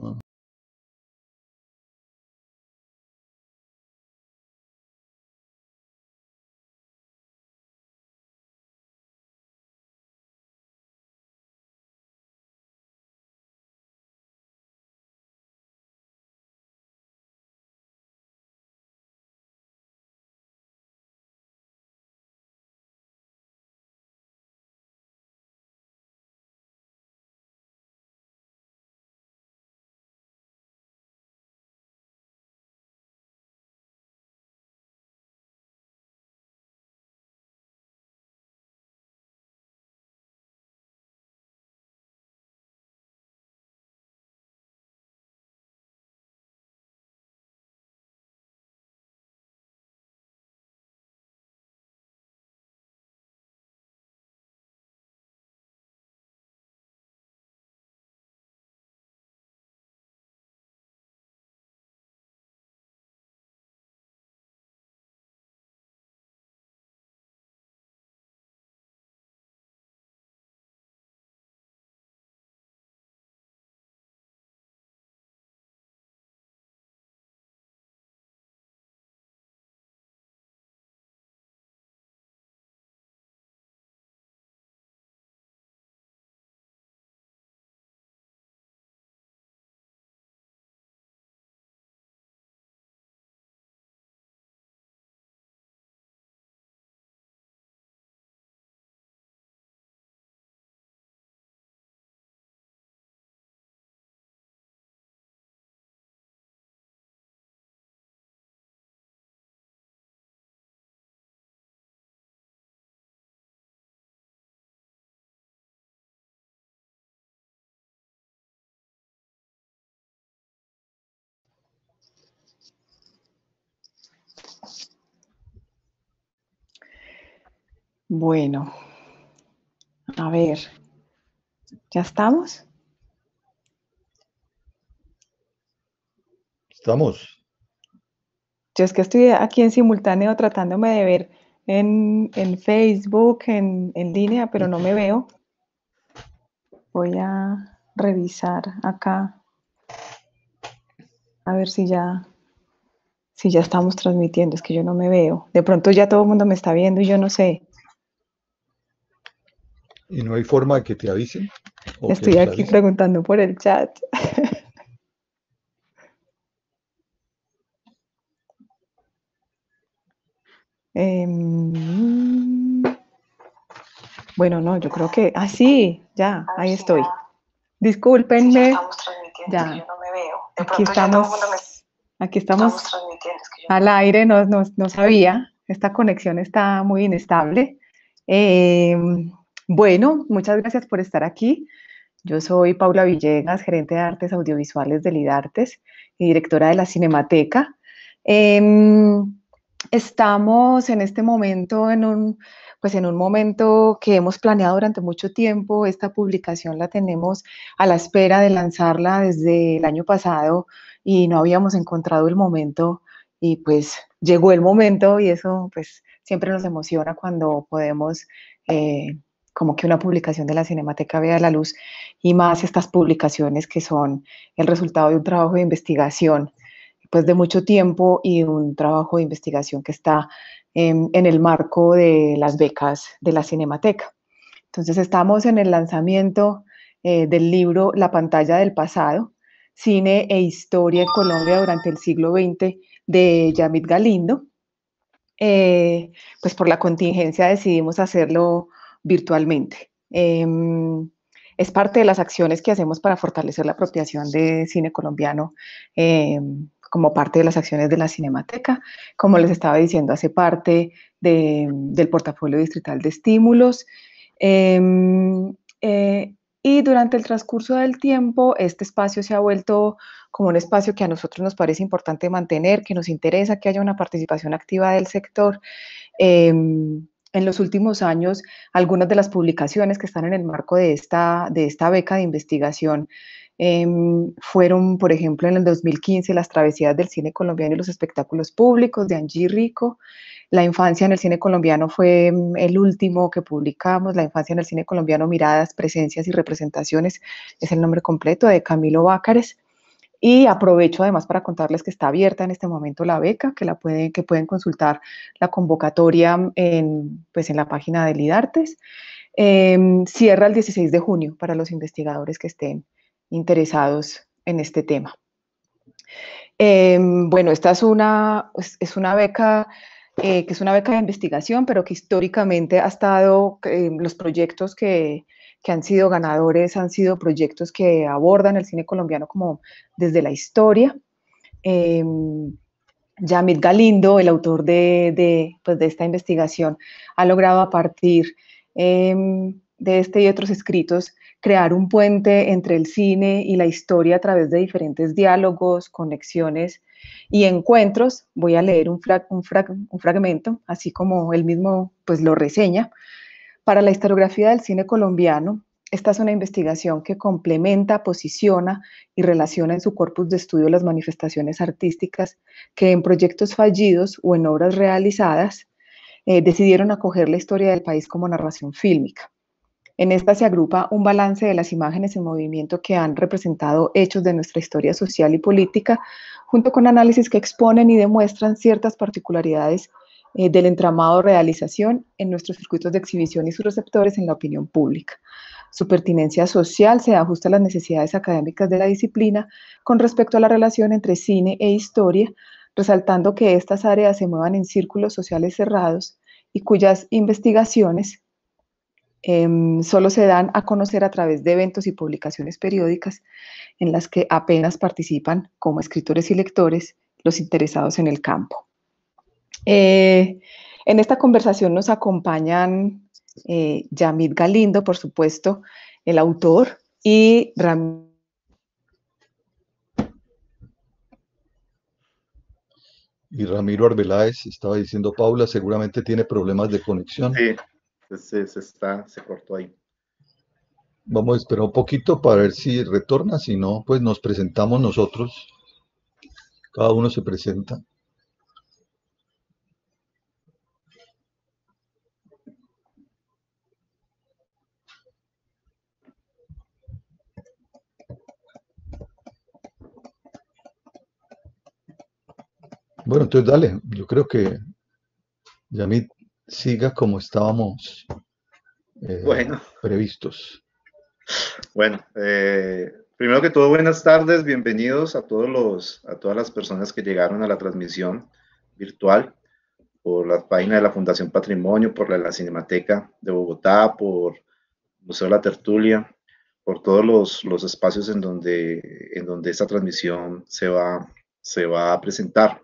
Uh, Bueno, a ver, ¿ya estamos? Estamos. Yo es que estoy aquí en simultáneo tratándome de ver en, Facebook, en, en línea, pero no me veo. Voy a revisar acá a ver si ya si ya estamos transmitiendo, es que yo no me veo. De pronto ya todo el mundo me está viendo y yo no sé. ¿Y no hay forma de que te avisen? Estoy aquí preguntando por el chat. Em, bueno, no, yo creo que. Ah, sí, ya, ahí estoy. Discúlpenme. ya no me veo. aquí, estamos, aquí estamos. al aire, no, no, sabía. Esta conexión está muy inestable. Eh, bueno, muchas gracias por estar aquí. Yo soy Paula Villegas, gerente de artes audiovisuales de IDARTES y directora de la Cinemateca. Em, estamos en este momento en un, pues en un momento que hemos planeado durante mucho tiempo. Esta publicación la tenemos a la espera de lanzarla desde el año pasado y no habíamos encontrado el momento y pues llegó el momento y eso pues siempre nos emociona cuando podemos eh, como que una publicación de la Cinemateca vea la luz y más estas publicaciones que son el resultado de un trabajo de investigación, pues de mucho tiempo y un trabajo de investigación que está en, el marco de las becas de la Cinemateca. Entonces estamos en el lanzamiento eh, del libro La pantalla del pasado, cine e historia en Colombia durante el siglo XX de Yamit Galindo. Eh, pues por la contingencia decidimos hacerlo virtualmente. Em, es parte de las acciones que hacemos para fortalecer la apropiación de cine colombiano em, como parte de las acciones de la Cinemateca. Como les estaba diciendo, hace parte del portafolio distrital de estímulos. Em, eh, y durante el transcurso del tiempo, este espacio se ha vuelto como un espacio que a nosotros nos parece importante mantener, que nos interesa que haya una participación activa del sector en los últimos años algunas de las publicaciones que están en el marco de esta, de esta beca de investigación em, fueron, por ejemplo, en el 2015, Las travesías del cine colombiano y los espectáculos públicos de Angie Rico. La infancia en el cine colombiano fue em, el último que publicamos. La infancia en el cine colombiano, miradas, presencias y representaciones, es el nombre completo de Camilo Bácares. Y aprovecho además para contarles que está abierta en este momento la beca, que, la pueden, que pueden consultar la convocatoria en, pues en la página de Lidartes. Em, cierra el 16 de junio para los investigadores que estén interesados en este tema. Em, bueno, esta es una, es una beca eh, que es una beca de investigación, pero que históricamente ha estado, em, los proyectos que, que han sido ganadores, han sido proyectos que abordan el cine colombiano como desde la historia. Eh, Yamit Galindo, el autor de, pues, de, esta investigación, ha logrado a partir em, de este y otros escritos crear un puente entre el cine y la historia a través de diferentes diálogos, conexiones y encuentros. Voy a leer un, un, fragmento, así como él mismo pues, lo reseña. Para la historiografía del cine colombiano, esta es una investigación que complementa, posiciona y relaciona en su corpus de estudio las manifestaciones artísticas que en proyectos fallidos o en obras realizadas eh, decidieron acoger la historia del país como narración fílmica. En esta se agrupa un balance de las imágenes en movimiento que han representado hechos de nuestra historia social y política, junto con análisis que exponen y demuestran ciertas particularidades eh, del entramado realización en nuestros circuitos de exhibición y sus receptores en la opinión pública. Su pertinencia social se ajusta a las necesidades académicas de la disciplina con respecto a la relación entre cine e historia, resaltando que estas áreas se muevan en círculos sociales cerrados y cuyas investigaciones em, solo se dan a conocer a través de eventos y publicaciones periódicas en las que apenas participan como escritores y lectores los interesados en el campo. Eh, en esta conversación nos acompañan eh, Yamid Galindo, por supuesto, el autor, y Y Ramiro Arbeláez, estaba diciendo Paula, seguramente tiene problemas de conexión. Sí, está, se cortó ahí. Vamos a esperar un poquito para ver si retorna, si no, pues nos presentamos nosotros. Cada uno se presenta. Bueno, entonces dale, yo creo que Yamit siga como estábamos eh, previstos. Bueno, eh, primero que todo, buenas tardes, bienvenidos a todos los, a todas las personas que llegaron a la transmisión virtual por la página de la Fundación Patrimonio, por la, Cinemateca de Bogotá, por Museo la Tertulia, por todos los, espacios en donde, en donde esta transmisión se va, se va a presentar.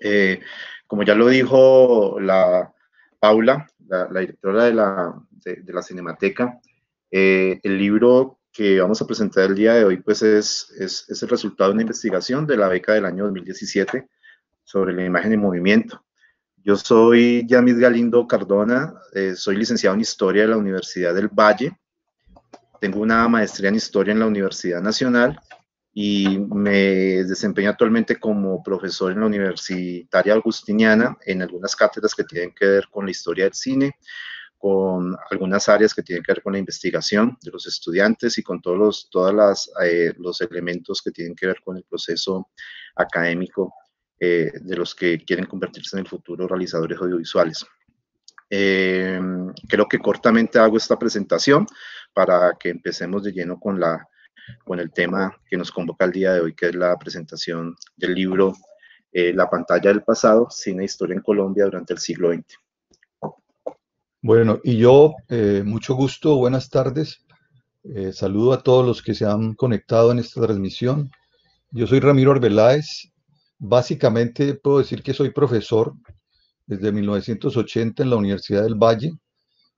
Eh, como ya lo dijo la Paula, la, directora de la, de, la Cinemateca, eh, el libro que vamos a presentar el día de hoy pues es, es, es el resultado de una investigación de la beca del año 2017 sobre la imagen en movimiento. Yo soy Yamis Galindo Cardona, eh, soy licenciado en Historia de la Universidad del Valle, tengo una maestría en Historia en la Universidad Nacional y me desempeño actualmente como profesor en la Universitaria Agustiniana en algunas cátedras que tienen que ver con la historia del cine, con algunas áreas que tienen que ver con la investigación de los estudiantes y con todos los, todas las, eh, los elementos que tienen que ver con el proceso académico eh, de los que quieren convertirse en el futuro realizadores audiovisuales. Eh, creo que cortamente hago esta presentación para que empecemos de lleno con la con el tema que nos convoca el día de hoy, que es la presentación del libro eh, La pantalla del pasado, cine e historia en Colombia durante el siglo XX. Bueno, y yo, eh, mucho gusto, buenas tardes. Eh, saludo a todos los que se han conectado en esta transmisión. Yo soy Ramiro Arbeláez. Básicamente puedo decir que soy profesor desde 1980 en la Universidad del Valle,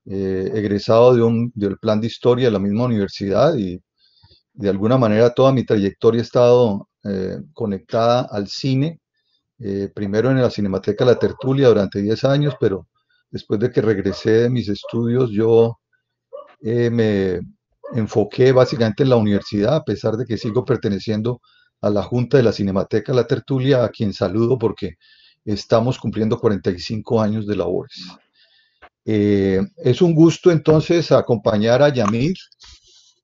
egresado de un, del plan de historia de la misma universidad y de alguna manera toda mi trayectoria ha estado eh, conectada al cine, eh, primero en la Cinemateca La Tertulia durante 10 años, pero después de que regresé de mis estudios yo eh, me enfoqué básicamente en la universidad, a pesar de que sigo perteneciendo a la Junta de la Cinemateca La Tertulia, a quien saludo porque estamos cumpliendo 45 años de labores. es un gusto entonces acompañar a Yamir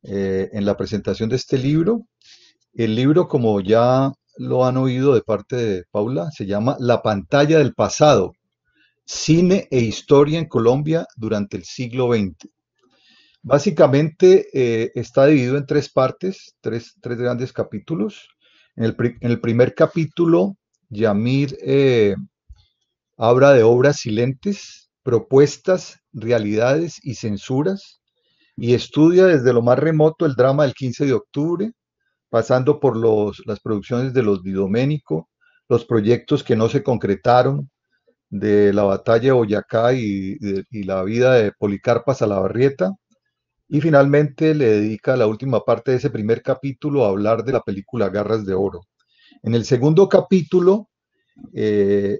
eh, en la presentación de este libro. El libro, como ya lo han oído de parte de Paula, se llama La pantalla del pasado, cine e historia en Colombia durante el siglo XX. Básicamente eh, está dividido en tres partes, tres, grandes capítulos. En el, primer capítulo, Yamir eh, habla de obras silentes, propuestas, realidades y censuras y estudia desde lo más remoto el drama del 15 de octubre, pasando por las producciones de los Didoménico, los proyectos que no se concretaron, de la batalla de Boyacá y, y la vida de Policarpa Salabarrieta, y finalmente le dedica la última parte de ese primer capítulo a hablar de la película Garras de Oro. En el segundo capítulo eh,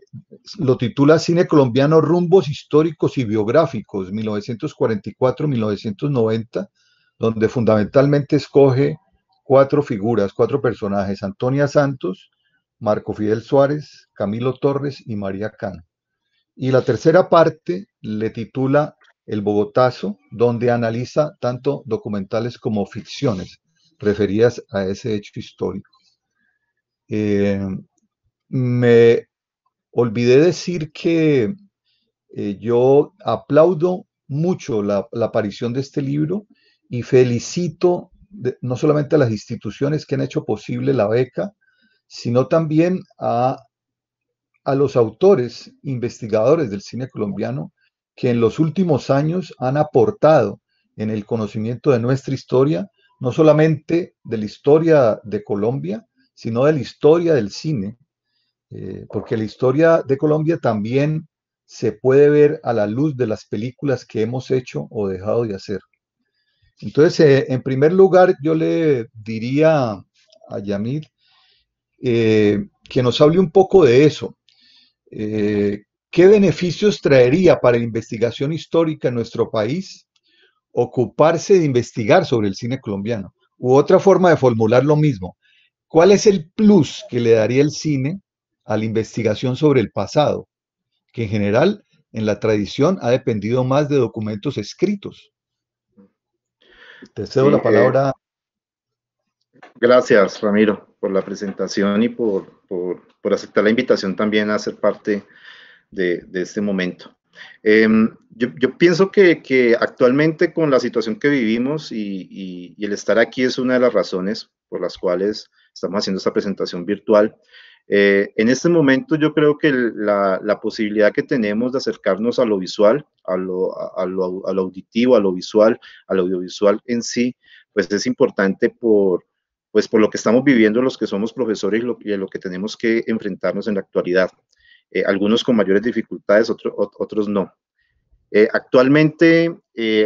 lo titula Cine colombiano, rumbos históricos y biográficos, 1944-1990, donde fundamentalmente escoge cuatro figuras, cuatro personajes, Antonia Santos, Marco Fidel Suárez, Camilo Torres y María Cano. Y la tercera parte le titula El Bogotazo, donde analiza tanto documentales como ficciones referidas a ese hecho histórico. Eh, me olvidé decir que eh, yo aplaudo mucho la, aparición de este libro y felicito no solamente a las instituciones que han hecho posible la beca, sino también a, a los autores, investigadores del cine colombiano, que en los últimos años han aportado en el conocimiento de nuestra historia, no solamente de la historia de Colombia, sino de la historia del cine eh, porque la historia de Colombia también se puede ver a la luz de las películas que hemos hecho o dejado de hacer. Entonces, eh, en primer lugar, yo le diría a Yamil eh, que nos hable un poco de eso. ¿Qué beneficios traería para la investigación histórica en nuestro país ocuparse de investigar sobre el cine colombiano? U otra forma de formular lo mismo. ¿Cuál es el plus que le daría el cine a la investigación sobre el pasado, que en general en la tradición ha dependido más de documentos escritos. Te cedo la eh, palabra. gracias, Ramiro, por la presentación y por, aceptar la invitación también a ser parte de, este momento. Em, yo, pienso que, actualmente con la situación que vivimos y, el estar aquí es una de las razones por las cuales estamos haciendo esta presentación virtual eh, en este momento yo creo que la, posibilidad que tenemos de acercarnos a lo visual, a lo, a, a lo, visual, auditivo, a lo visual, al audiovisual en sí, pues es importante por, pues por lo que estamos viviendo los que somos profesores y, lo, lo que tenemos que enfrentarnos en la actualidad. Eh, algunos con mayores dificultades, otros no. Eh, actualmente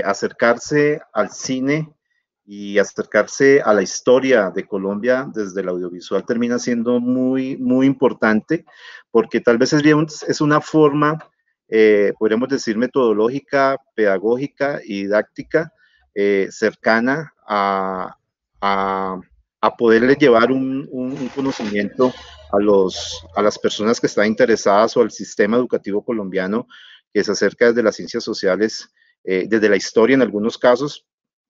acercarse al cine y acercarse a la historia de Colombia desde el audiovisual termina siendo muy, muy importante, porque tal vez es una forma, eh, podríamos decir, metodológica, pedagógica y didáctica eh, cercana a, a, poderle llevar un, conocimiento a, los, a las personas que están interesadas o al sistema educativo colombiano que se acerca desde las ciencias sociales, eh, desde la historia en algunos casos,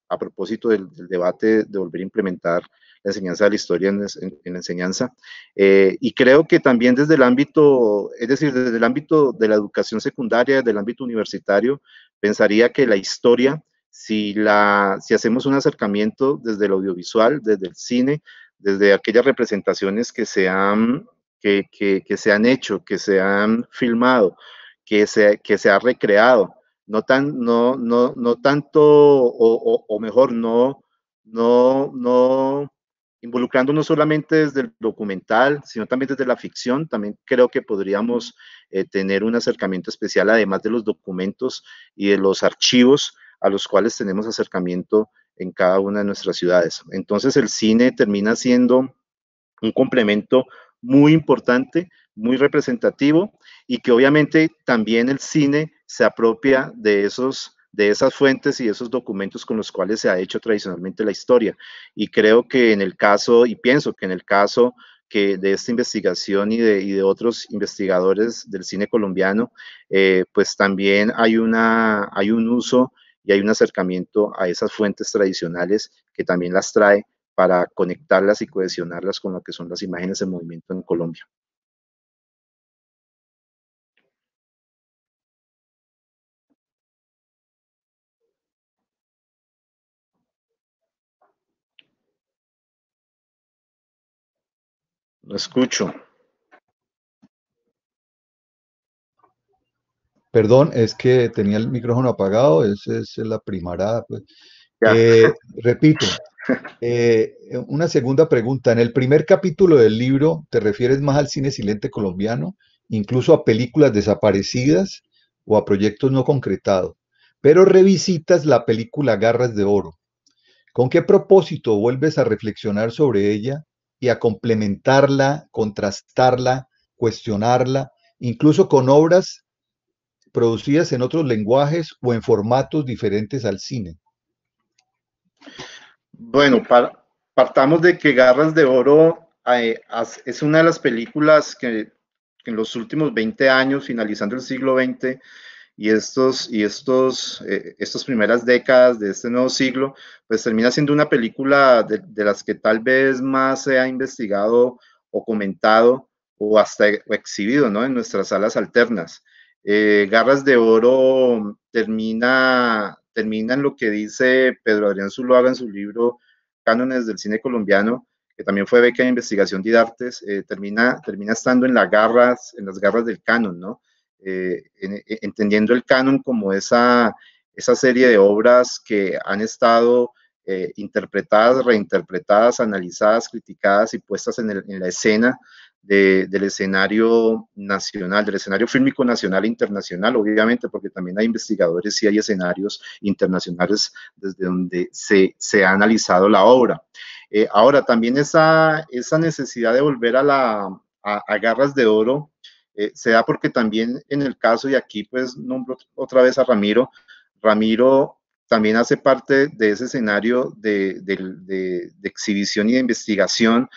a propósito del, debate de volver a implementar la enseñanza de la historia en, la enseñanza. Eh, y creo que también desde el ámbito, es decir, desde el ámbito de la educación secundaria, del ámbito universitario, pensaría que la historia, si, la, si hacemos un acercamiento desde el audiovisual, desde el cine, desde aquellas representaciones que se han, se han hecho, que se han filmado, que que se ha recreado, no, tan, no, no, no tanto, o, mejor, no, no, no involucrándonos solamente desde el documental, sino también desde la ficción, también creo que podríamos eh, tener un acercamiento especial, además de los documentos y de los archivos a los cuales tenemos acercamiento en cada una de nuestras ciudades. Entonces el cine termina siendo un complemento muy importante, muy representativo y que obviamente también el cine se apropia de esos de esas fuentes y esos documentos con los cuales se ha hecho tradicionalmente la historia. Y creo que en el caso, y pienso que en el caso que de esta investigación y de, otros investigadores del cine colombiano, eh, pues también hay, una, hay un uso y hay un acercamiento a esas fuentes tradicionales que también las trae para conectarlas y cohesionarlas con lo que son las imágenes en movimiento en Colombia. Lo escucho. Perdón, es que tenía el micrófono apagado, esa es la primarada. Pues. Eh, repito, eh, una segunda pregunta. En el primer capítulo del libro te refieres más al cine silente colombiano, incluso a películas desaparecidas o a proyectos no concretados, pero revisitas la película Garras de Oro. ¿Con qué propósito vuelves a reflexionar sobre ella y a complementarla, contrastarla, cuestionarla, incluso con obras producidas en otros lenguajes o en formatos diferentes al cine. Bueno, partamos de que Garras de Oro eh, es una de las películas que en los últimos 20 años, finalizando el siglo XX, y, estos, y estos, eh, estas primeras décadas de este nuevo siglo, pues termina siendo una película de, las que tal vez más se ha investigado o comentado o hasta e, exhibido ¿no? en nuestras salas alternas. Eh, garras de Oro termina, termina en lo que dice Pedro Adrián Zuluaga en su libro Cánones del Cine Colombiano, que también fue beca de investigación de artes, eh, termina, termina estando en, las garras, en las garras del canon, ¿no? Eh, e, entendiendo el canon como esa, esa serie de obras que han estado eh, interpretadas, reinterpretadas, analizadas, criticadas y puestas en, la escena del escenario nacional, del escenario fílmico nacional e internacional, obviamente, porque también hay investigadores y hay escenarios internacionales desde donde se, se ha analizado la obra. Eh, ahora, también esa, esa necesidad de volver a, la, a garras de oro eh, se da porque también en el caso, y aquí pues nombro otra vez a Ramiro, Ramiro también hace parte de ese escenario de, exhibición y de investigación,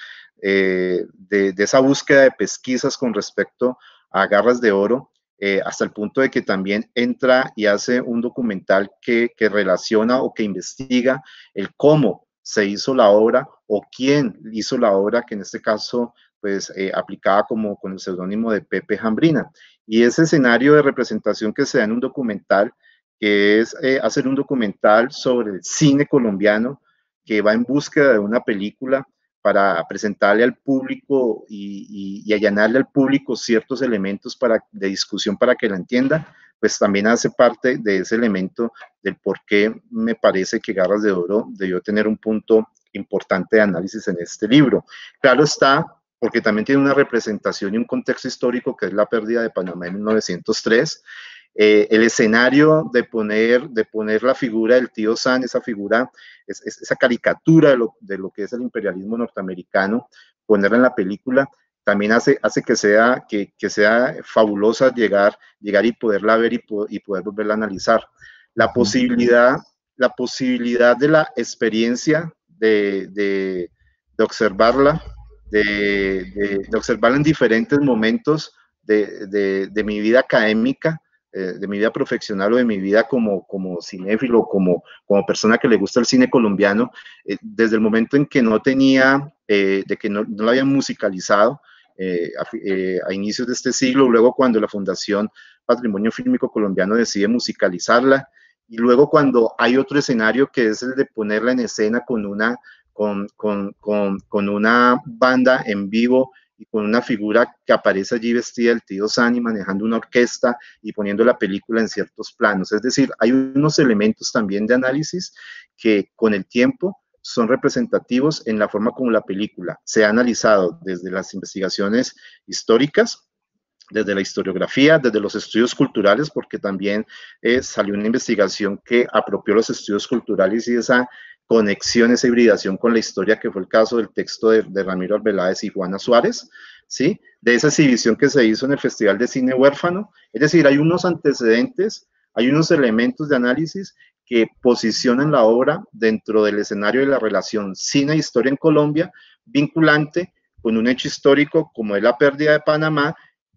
eh, de, esa búsqueda de pesquisas con respecto a garras de oro, eh, hasta el punto de que también entra y hace un documental que, que relaciona o que investiga el cómo se hizo la obra o quién hizo la obra, que en este caso pues eh, aplicada como con el seudónimo de Pepe Jambrina. Y ese escenario de representación que se da en un documental, que es eh, hacer un documental sobre el cine colombiano que va en búsqueda de una película para presentarle al público y, allanarle al público ciertos elementos para, de discusión para que la entienda, pues también hace parte de ese elemento del por qué me parece que Garras de Oro debió tener un punto importante de análisis en este libro. Claro está, porque también tiene una representación y un contexto histórico que es la pérdida de Panamá en 1903. Eh, el escenario de poner, de poner la figura del tío San, esa figura, es, esa caricatura de lo, de lo, que es el imperialismo norteamericano, ponerla en la película, también hace, hace que, sea, que, que sea fabulosa llegar, llegar y poderla ver y, y poder volverla a analizar. La posibilidad, la posibilidad de la experiencia de, de, de observarla de, de, observar en diferentes momentos de, de mi vida académica, eh, de mi vida profesional o de mi vida como, como cinéfilo, como, como persona que le gusta el cine colombiano, eh, desde el momento en que no tenía, eh, de que no, no, habían musicalizado a, a inicios de este siglo, luego cuando la Fundación Patrimonio Fílmico Colombiano decide musicalizarla, y luego cuando hay otro escenario que es el de ponerla en escena con una con, una banda en vivo y con una figura que aparece allí vestida el tío Sani manejando una orquesta y poniendo la película en ciertos planos. Es decir, hay unos elementos también de análisis que con el tiempo son representativos en la forma como la película se ha analizado desde las investigaciones históricas, desde la historiografía, desde los estudios culturales, porque también eh, salió una investigación que apropió los estudios culturales y esa conexión, esa hibridación con la historia, que fue el caso del texto de, Ramiro Arbeláez y Juana Suárez, ¿sí? de esa exhibición que se hizo en el Festival de Cine Huérfano. Es decir, hay unos antecedentes, hay unos elementos de análisis que posicionan la obra dentro del escenario de la relación cine-historia e en Colombia, vinculante con un hecho histórico como es la pérdida de Panamá,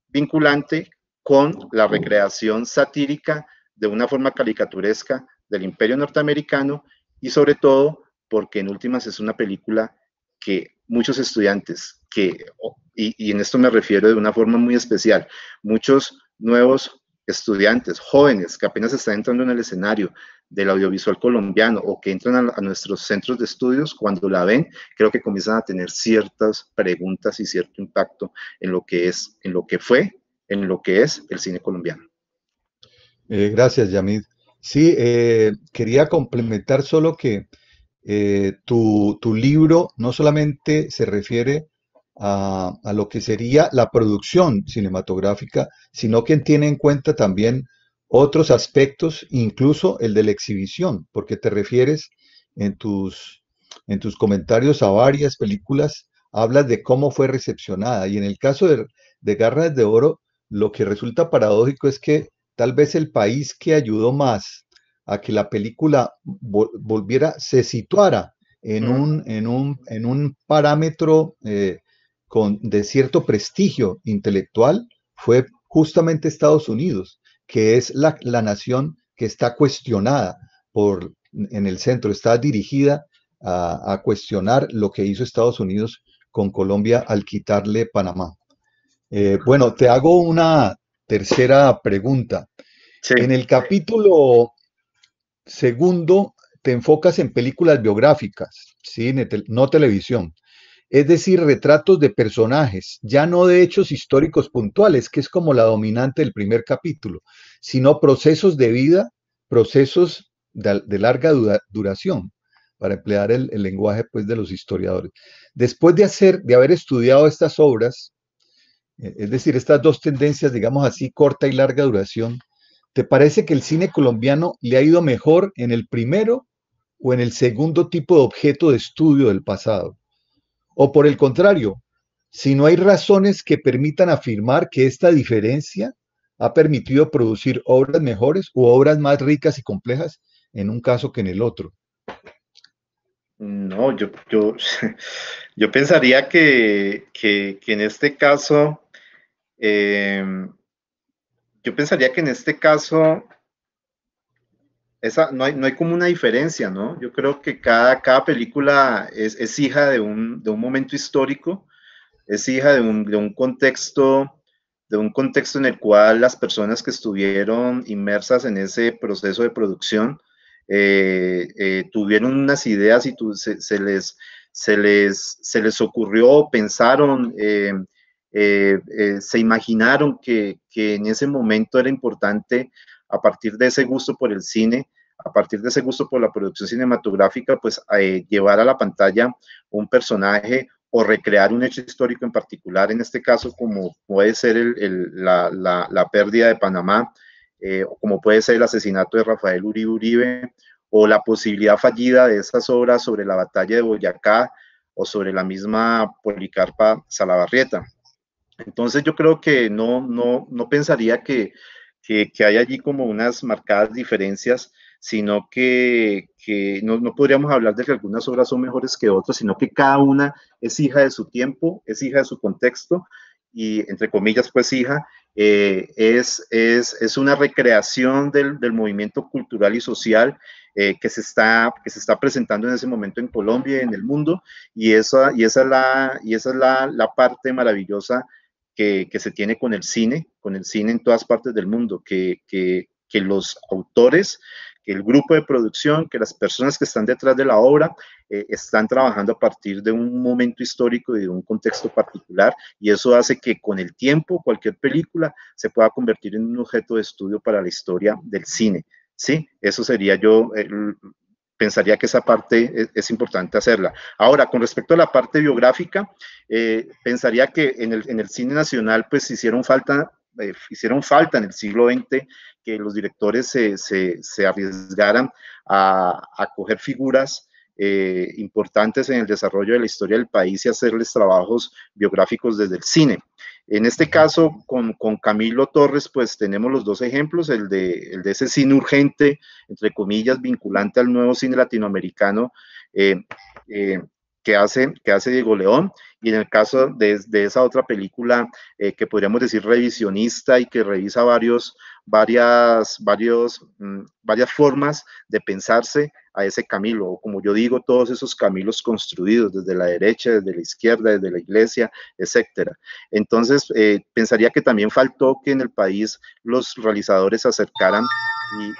vinculante con la recreación satírica de una forma caricaturesca del imperio norteamericano y sobre todo porque en últimas es una película que muchos estudiantes que, y, en esto me refiero de una forma muy especial, muchos nuevos estudiantes, jóvenes que apenas están entrando en el escenario del audiovisual colombiano o que entran a, nuestros centros de estudios, cuando la ven, creo que comienzan a tener ciertas preguntas y cierto impacto en lo que es, en lo que fue, en lo que es el cine colombiano. Eh, gracias, Yamid. Sí, eh, quería complementar solo que eh, tu, tu, libro no solamente se refiere a, lo que sería la producción cinematográfica, sino que tiene en cuenta también otros aspectos, incluso el de la exhibición, porque te refieres en tus, en tus comentarios a varias películas, hablas de cómo fue recepcionada. Y en el caso de, de Garras de Oro, lo que resulta paradójico es que tal vez el país que ayudó más a que la película volviera, se situara en, un, en, en un parámetro eh, con, de cierto prestigio intelectual fue justamente Estados Unidos, que es la, nación que está cuestionada por, en el centro, está dirigida a, cuestionar lo que hizo Estados Unidos con Colombia al quitarle Panamá. Eh, bueno, te hago una, tercera pregunta. En el capítulo segundo te enfocas en películas biográficas, no televisión. Es decir, retratos de personajes, ya no de hechos históricos puntuales, que es como la dominante del primer capítulo, sino procesos de vida, procesos de, larga duración, para emplear el, el lenguaje pues, de los historiadores. Después de, hacer, de haber estudiado estas obras, eh, es decir, estas dos tendencias, digamos así, corta y larga duración, ¿te parece que el cine colombiano le ha ido mejor en el primero o en el segundo tipo de objeto de estudio del pasado? O por el contrario, si no hay razones que permitan afirmar que esta diferencia ha permitido producir obras mejores u obras más ricas y complejas en un caso que en el otro. No, yo, yo, pensaría que, que en este caso Em, yo pensaría que en este caso esa, no, hay, como una diferencia, ¿no? Yo creo que cada, cada película es, hija de un, momento histórico, es hija de un, contexto de un contexto en el cual las personas que estuvieron inmersas en ese proceso de producción eh, eh, tuvieron unas ideas y se, les, se, les, se les ocurrió, pensaron, em, eh, eh, se imaginaron que, en ese momento era importante, a partir de ese gusto por el cine, a partir de ese gusto por la producción cinematográfica, pues eh, llevar a la pantalla un personaje o recrear un hecho histórico en particular, en este caso como puede ser la, pérdida de Panamá, o como puede ser el asesinato de Rafael Uribe Uribe, o la posibilidad fallida de esas obras sobre la batalla de Boyacá o sobre la misma Policarpa Salabarrieta. Entonces yo creo que no, no, no pensaría que, que, hay allí como unas marcadas diferencias, sino que, no, podríamos hablar de que algunas obras son mejores que otras, sino que cada una es hija de su tiempo, es hija de su contexto y entre comillas pues hija, eh, es, es, es, una recreación del, del, movimiento cultural y social eh, que, se está, que se está presentando en ese momento en Colombia y en el mundo, y esa, y esa es, la, y esa es la, la parte maravillosa que, se tiene con el cine, con el cine en todas partes del mundo, que, los autores, que el grupo de producción, que las personas que están detrás de la obra eh, están trabajando a partir de un momento histórico y de un contexto particular, y eso hace que con el tiempo cualquier película se pueda convertir en un objeto de estudio para la historia del cine. Sí, eso sería yo pensaría que esa parte e, es, importante hacerla. Ahora, con respecto a la parte biográfica, eh, pensaría que en el, en el, cine nacional, pues hicieron falta, eh, hicieron falta en el siglo XX que los directores se, arriesgaran a, coger figuras eh, importantes en el desarrollo de la historia del país y hacerles trabajos biográficos desde el cine. En este caso, con, Camilo Torres, pues tenemos los dos ejemplos, el de, el de ese cine urgente, entre comillas, vinculante al nuevo cine latinoamericano, eh, eh, que hace, que hace Diego León, y en el caso de, esa otra película eh, que podríamos decir revisionista y que revisa varios, varias, varios, mm, varias formas de pensarse a ese Camilo, o como yo digo, todos esos Camilos construidos desde la derecha, desde la izquierda, desde la iglesia, etcétera. Entonces, eh, pensaría que también faltó que en el país los realizadores se acercaran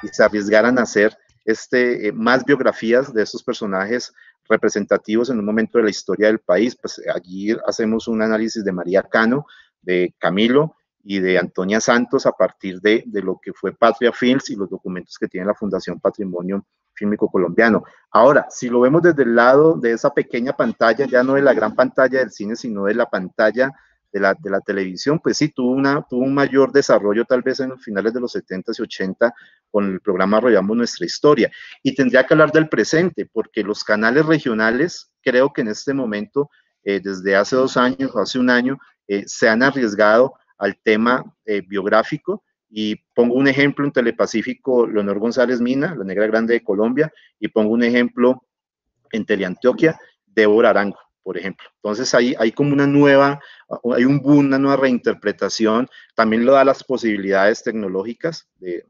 y se arriesgaran a hacer este, eh, más biografías de esos personajes representativos en un momento de la historia del país. Pues allí hacemos un análisis de María Cano, de Camilo y de Antonia Santos a partir de, de lo que fue Patria Films y los documentos que tiene la Fundación Patrimonio Fílmico Colombiano. Ahora, si lo vemos desde el lado de esa pequeña pantalla, ya no de la gran pantalla del cine, sino de la pantalla de la, televisión, pues sí, tuvo, tuvo un mayor desarrollo tal vez en los finales de los 70s y 80 con el programa Arrollamos Nuestra Historia. Y tendría que hablar del presente, porque los canales regionales, creo que en este momento, eh, desde hace dos años o hace un año, eh, se han arriesgado al tema eh, biográfico. Y pongo un ejemplo en Telepacífico, Leonor González Mina, la Negra Grande de Colombia, y pongo un ejemplo en Teleantioquia, Débora Arango por ejemplo. Entonces ahí hay como una nueva, hay un boom, una nueva reinterpretación, también lo da las posibilidades tecnológicas de,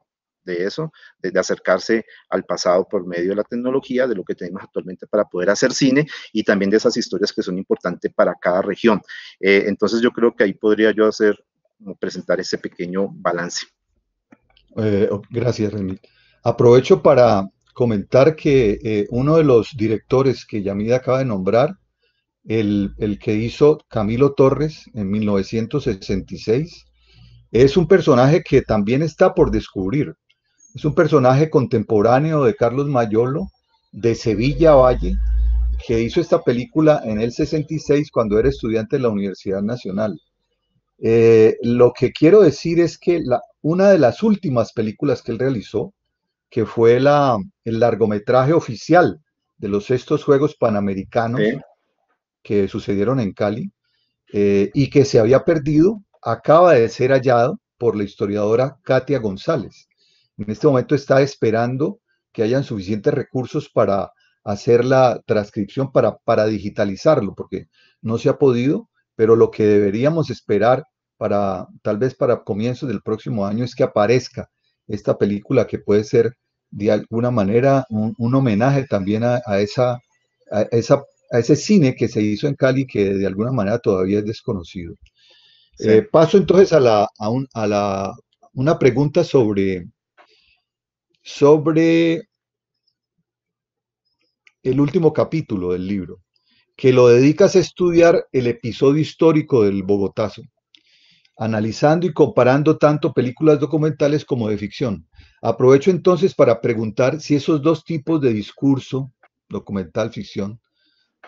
eso, de, acercarse al pasado por medio de la tecnología, de lo que tenemos actualmente para poder hacer cine y también de esas historias que son importantes para cada región. Eh, entonces yo creo que ahí podría yo hacer, presentar ese pequeño balance. Eh, gracias, Remy. Aprovecho para comentar que eh, uno de los directores que Yamida acaba de nombrar, el, que hizo Camilo Torres en 1966. Es un personaje que también está por descubrir. Es un personaje contemporáneo de Carlos Mayolo, de Sevilla Valle, que hizo esta película en el 66 cuando era estudiante en la Universidad Nacional. Eh, lo que quiero decir es que la, una de las últimas películas que él realizó, que fue la, el largometraje oficial de los sextos Juegos Panamericanos, que sucedieron en Cali eh, y que se había perdido, acaba de ser hallado por la historiadora Katia González. En este momento está esperando que hayan suficientes recursos para hacer la transcripción, para, para digitalizarlo, porque no se ha podido, pero lo que deberíamos esperar para tal vez para comienzos del próximo año es que aparezca esta película que puede ser de alguna manera un, homenaje también a, esa, a esa ese cine que se hizo en Cali que de alguna manera todavía es desconocido. Eh, paso entonces a, la, a, la, una pregunta sobre, sobre el último capítulo del libro, que lo dedicas a estudiar el episodio histórico del Bogotazo, analizando y comparando tanto películas documentales como de ficción. Aprovecho entonces para preguntar si esos dos tipos de discurso, documental, ficción,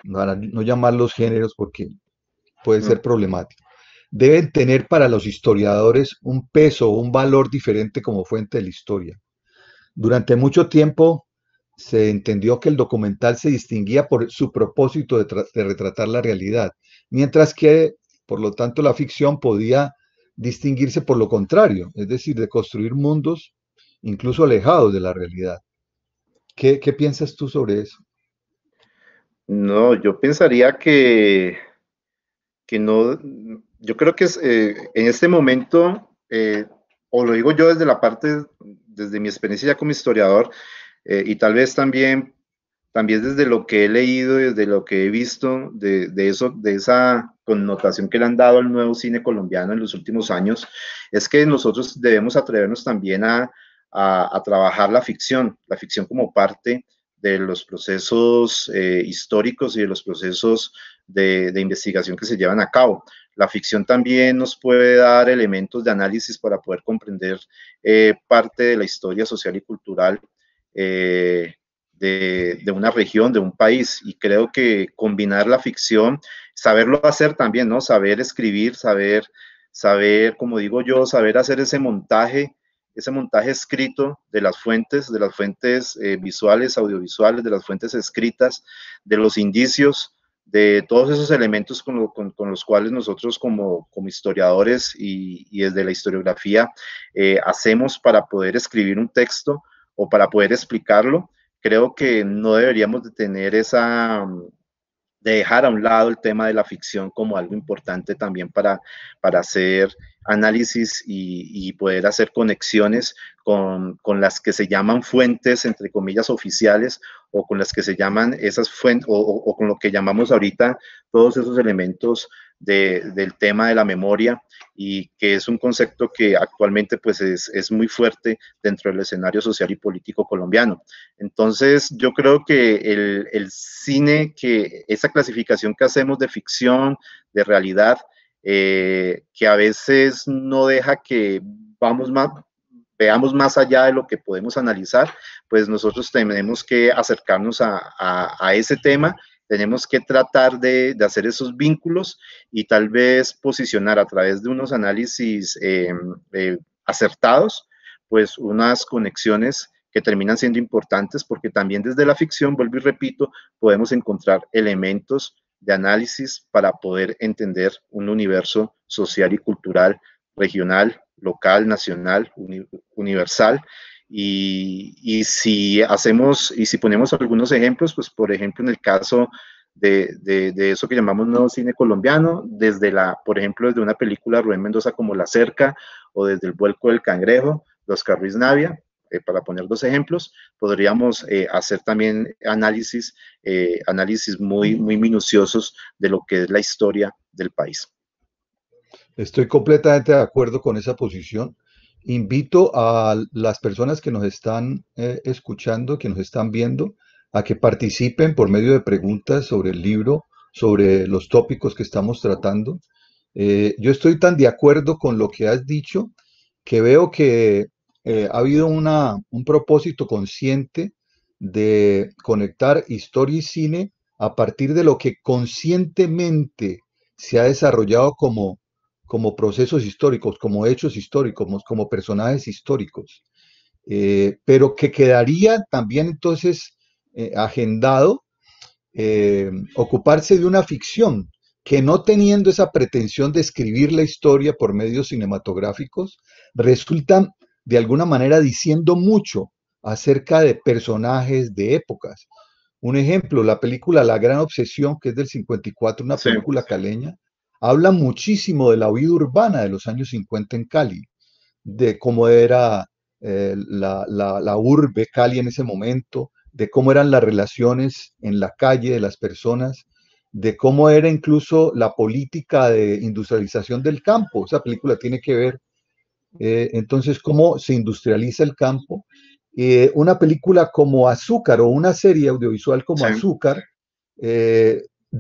no no llamarlos géneros porque puede ser mm. problemático, deben tener para los historiadores un peso un valor diferente como fuente de la historia. Durante mucho tiempo se entendió que el documental se distinguía por su propósito de, de retratar la realidad, mientras que, por lo tanto, la ficción podía distinguirse por lo contrario, es decir, de construir mundos incluso alejados de la realidad. ¿Qué, ¿Qué, piensas tú sobre eso? No, yo pensaría que, que no, mm, yo creo que eh, en este momento, eh, o lo digo yo desde la parte, desde mi experiencia ya como historiador, eh, y tal vez también, también desde lo que he leído, desde lo que he visto, de, eso, de esa connotación que le han dado al nuevo cine colombiano en los últimos años, es que nosotros debemos atrevernos también a, a trabajar la ficción, la ficción como parte de los procesos eh, históricos y de los procesos de, investigación que se llevan a cabo. La ficción también nos puede dar elementos de análisis para poder comprender eh, parte de la historia social y cultural eh, de, una región, de un país. Y creo que combinar la ficción, saberlo hacer también, ¿no? Saber escribir, saber, saber, como digo yo, saber hacer ese montaje ese montaje escrito de las fuentes, de las fuentes eh, visuales, audiovisuales, de las fuentes escritas, de los indicios, de todos esos elementos con, los cuales nosotros como, historiadores y, desde la historiografía eh, hacemos para poder escribir un texto o para poder explicarlo, creo que no deberíamos de tener esa, de dejar a un lado el tema de la ficción como algo importante también para, para hacer análisis y, poder hacer conexiones con, con, las que se llaman fuentes, entre comillas, oficiales o con las que se llaman esas fuentes, o, con lo que llamamos ahorita todos esos elementos del tema de la memoria y que es un concepto que actualmente pues es, muy fuerte dentro del escenario social y político colombiano. Entonces yo creo que el, cine, que esa clasificación que hacemos de ficción, de realidad, eh, que a veces no deja que vamos más, veamos más allá de lo que podemos analizar, pues nosotros tenemos que acercarnos a, a, ese tema, tenemos que tratar de, de, hacer esos vínculos y tal vez posicionar a través de unos análisis em, eh, acertados, pues unas conexiones que terminan siendo importantes porque también desde la ficción, vuelvo y repito, podemos encontrar elementos de análisis para poder entender un universo social y cultural regional local, nacional, universal. Y, si hacemos y si ponemos algunos ejemplos, pues por ejemplo en el caso de, de, eso que llamamos nuevo cine colombiano, desde la, por ejemplo, desde una película Rubén Mendoza como La Cerca o desde El Vuelco del Cangrejo, Los Ruiz Navia, eh, para poner dos ejemplos, podríamos eh, hacer también análisis, eh, análisis muy, muy minuciosos de lo que es la historia del país. Estoy completamente de acuerdo con esa posición. Invito a las personas que nos están eh, escuchando, que nos están viendo, a que participen por medio de preguntas sobre el libro, sobre los tópicos que estamos tratando. Eh, yo estoy tan de acuerdo con lo que has dicho que veo que eh, ha habido un propósito consciente de conectar historia y cine a partir de lo que conscientemente se ha desarrollado como como procesos históricos, como hechos históricos, como personajes históricos, eh, pero que quedaría también entonces eh, agendado eh, ocuparse de una ficción que no teniendo esa pretensión de escribir la historia por medios cinematográficos, resulta de alguna manera diciendo mucho acerca de personajes de épocas. Un ejemplo, la película La Gran Obsesión, que es del 54, una película caleña, habla muchísimo de la vida urbana de los años 50 en Cali, de cómo era eh, la, urbe Cali en ese momento, de cómo eran las relaciones en la calle de las personas, de cómo era incluso la política de industrialización del campo. Esa película tiene que ver eh, entonces cómo se industrializa el campo. y eh, una película como Azúcar o una serie audiovisual como Azúcar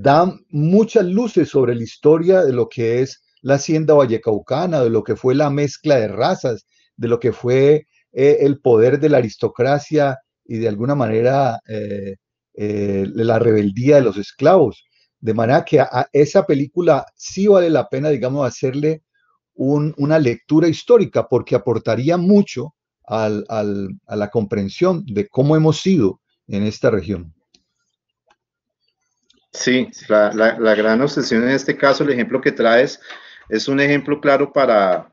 da muchas luces sobre la historia de lo que es la hacienda vallecaucana, de lo que fue la mezcla de razas, de lo que fue eh, el poder de la aristocracia y de alguna manera eh, eh, la rebeldía de los esclavos. De manera que a, esa película sí vale la pena, digamos, hacerle una lectura histórica porque aportaría mucho a la comprensión de cómo hemos sido en esta región. Sí, la, gran obsesión en este caso, el ejemplo que traes, es un ejemplo claro para,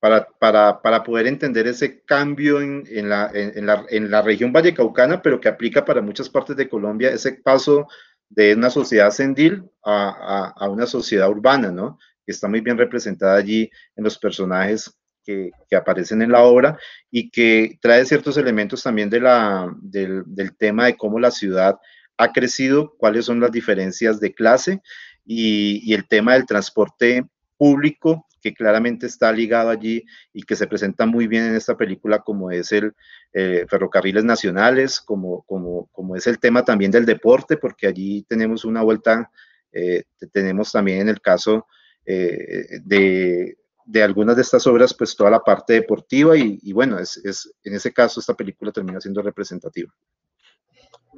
para, poder entender ese cambio en, la, en, la, en región vallecaucana, pero que aplica para muchas partes de Colombia, ese paso de una sociedad sendil a, a, una sociedad urbana, ¿no? Que está muy bien representada allí en los personajes que, aparecen en la obra y que trae ciertos elementos también de del, del, tema de cómo la ciudad ha crecido, cuáles son las diferencias de clase y, el tema del transporte público que claramente está ligado allí y que se presenta muy bien en esta película, como es el eh, ferrocarriles nacionales, como, como, como es el tema también del deporte, porque allí tenemos una vuelta, eh, tenemos también en el caso eh, de, de, algunas de estas obras, pues toda la parte deportiva y, y bueno, es, es, en ese caso esta película termina siendo representativa.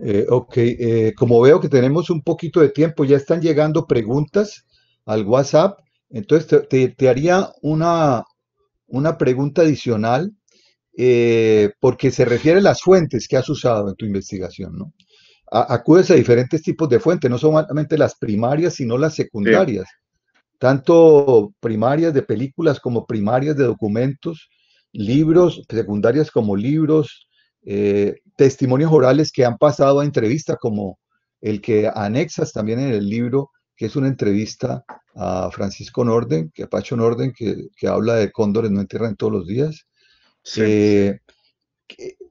Eh, ok, eh, como veo que tenemos un poquito de tiempo, ya están llegando preguntas al WhatsApp, entonces te, haría una, pregunta adicional eh, porque se refiere a las fuentes que has usado en tu investigación, ¿no? acudes a diferentes tipos de fuentes, no solamente las primarias, sino las secundarias, tanto primarias de películas como primarias de documentos, libros, secundarias como libros, eh, testimonios orales que han pasado a entrevista, como el que anexas también en el libro, que es una entrevista a Francisco Norden, que a Norden, que, habla de cóndores no entierran todos los días. Eh,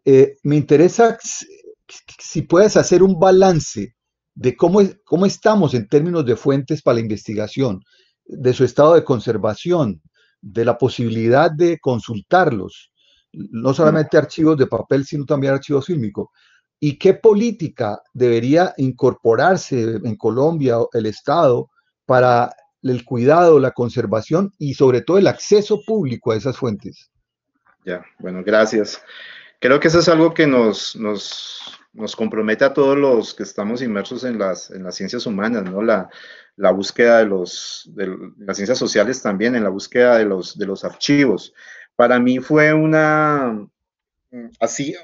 eh, me interesa si puedes hacer un balance de cómo, cómo estamos en términos de fuentes para la investigación, de su estado de conservación, de la posibilidad de consultarlos, no solamente archivos de papel, sino también archivos fílmicos. ¿Y qué política debería incorporarse en Colombia el Estado para el cuidado, la conservación y sobre todo el acceso público a esas fuentes? Ya, bueno, gracias. Creo que eso es algo que nos, nos, compromete a todos los que estamos inmersos en las, las ciencias humanas, ¿no? La, la búsqueda de, los, las ciencias sociales también, en la búsqueda de los, de los archivos para mí fue una, mm, así,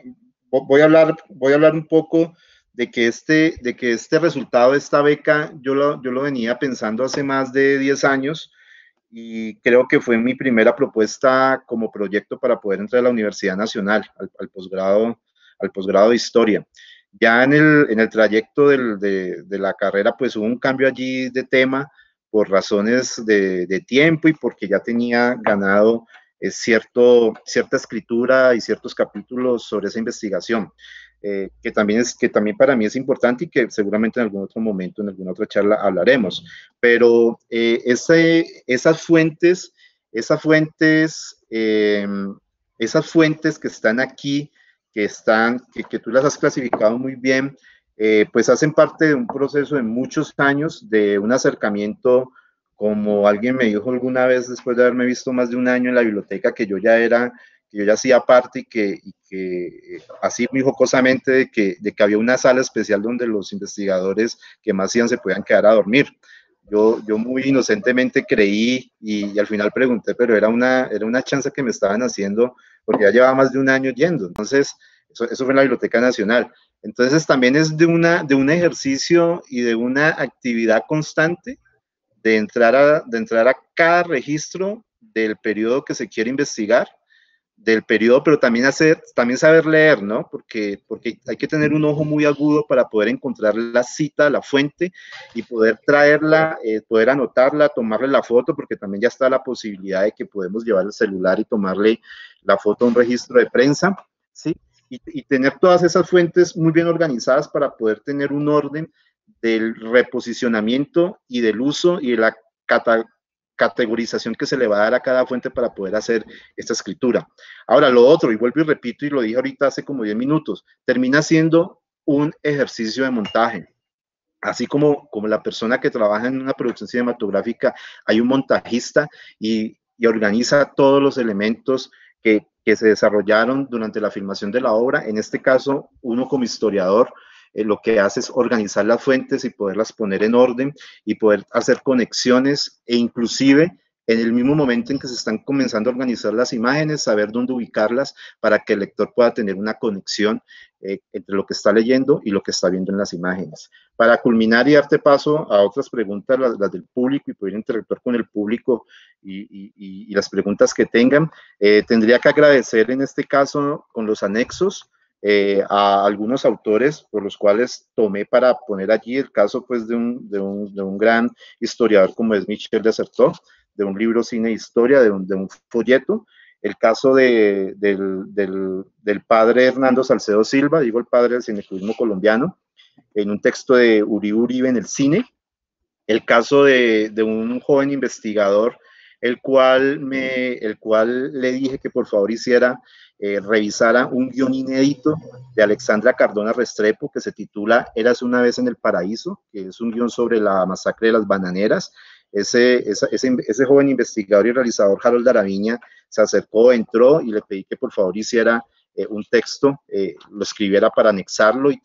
voy a hablar, voy a hablar un poco de que este, de que este resultado de esta beca, yo lo, yo lo venía pensando hace más de 10 años y creo que fue mi primera propuesta como proyecto para poder entrar a la Universidad Nacional, al, posgrado al posgrado de Historia. Ya en el, en el trayecto de, de, la carrera, pues hubo un cambio allí de tema por razones de, de tiempo y porque ya tenía ganado es cierto, cierta escritura y ciertos capítulos sobre esa investigación, eh, que, también es, que también para mí es importante y que seguramente en algún otro momento, en alguna otra charla hablaremos. Pero eh, esas fuentes, esas fuentes, eh, esas fuentes que están aquí, que, están, que, que tú las has clasificado muy bien, pues hacen parte de un proceso de muchos años de un acercamiento como alguien me dijo alguna vez después de haberme visto más de un año en la biblioteca que yo ya era, que yo ya hacía parte y que, eh, así muy jocosamente de que, de que había una sala especial donde los investigadores que más hacían se podían quedar a dormir. Yo, yo, muy inocentemente creí y, al final pregunté, pero era una, era una chance que me estaban haciendo porque ya llevaba más de un año yendo. Entonces, eso, eso, fue en la Biblioteca Nacional. Entonces, también es de, una, de un ejercicio y de una actividad constante de entrar a, de entrar a cada registro del periodo que se quiere investigar, del periodo, pero también, hacer, también saber leer, ¿no? Porque, porque hay que tener un ojo muy agudo para poder encontrar la cita, la fuente y poder traerla, eh, poder anotarla, tomarle la foto, porque también ya está la posibilidad de que podemos llevar el celular y tomarle la foto a un registro de prensa, ¿sí? Y, y tener todas esas fuentes muy bien organizadas para poder tener un orden del reposicionamiento y del uso y la categorización que se le va a dar a cada fuente para poder hacer esta escritura. Ahora, lo otro, y vuelvo y repito, y lo dije ahorita hace como 10 minutos, termina siendo un ejercicio de montaje. Así como, como la persona que trabaja en una producción cinematográfica, hay un montajista y, organiza todos los elementos que, que se desarrollaron durante la filmación de la obra. En este caso, uno como historiador eh, lo que hace es organizar las fuentes y poderlas poner en orden y poder hacer conexiones e inclusive en el mismo momento en que se están comenzando a organizar las imágenes, saber dónde ubicarlas para que el lector pueda tener una conexión eh, entre lo que está leyendo y lo que está viendo en las imágenes. Para culminar y darte paso a otras preguntas, las, del público y poder interactuar con el público y, las preguntas que tengan, eh, tendría que agradecer en este caso con los anexos eh, a algunos autores por los cuales tomé para poner allí el caso pues de un, gran historiador como es Michel Desertor, de un libro Cine e Historia, de un, folleto, el caso del, padre Hernando Salcedo Silva, digo el padre del cineclubismo colombiano, en un texto de Uri Uribe en el cine, el caso de, de un joven investigador el cual, me, el cual le dije que por favor hiciera, eh, revisara un guión inédito de Alexandra Cardona Restrepo que se titula Eras una vez en el paraíso, que es un guión sobre la masacre de las bananeras. Ese, ese, joven investigador y realizador Harold Daraviña se acercó, entró y le pedí que por favor hiciera eh, un texto, eh, lo escribiera para anexarlo y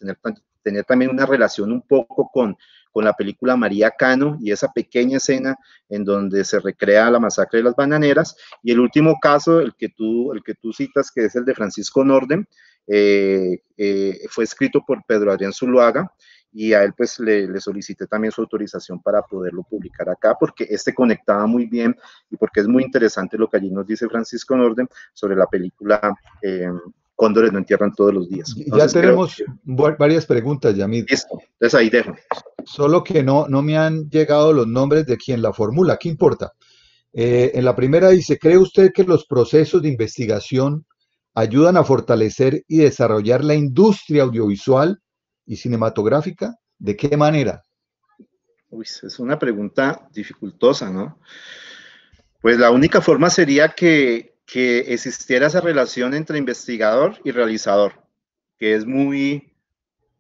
tener también una relación un poco con, con la película María Cano y esa pequeña escena en donde se recrea la masacre de las bananeras. Y el último caso, el que tú, el que tú citas, que es el de Francisco Norden, eh, eh, fue escrito por Pedro Adrián Zuluaga y a él pues le, solicité también su autorización para poderlo publicar acá porque este conectaba muy bien y porque es muy interesante lo que allí nos dice Francisco Norden sobre la película eh, cóndores lo entierran todos los días. ya tenemos varias preguntas, Yamid. Listo, entonces ahí dejo. Solo que no, no me han llegado los nombres de quien la formula, ¿qué importa? Eh, en la primera dice, ¿cree usted que los procesos de investigación ayudan a fortalecer y desarrollar la industria audiovisual y cinematográfica? ¿De qué manera? Uy, es una pregunta dificultosa, ¿no? Pues la única forma sería que que existiera esa relación entre investigador y realizador, que es muy,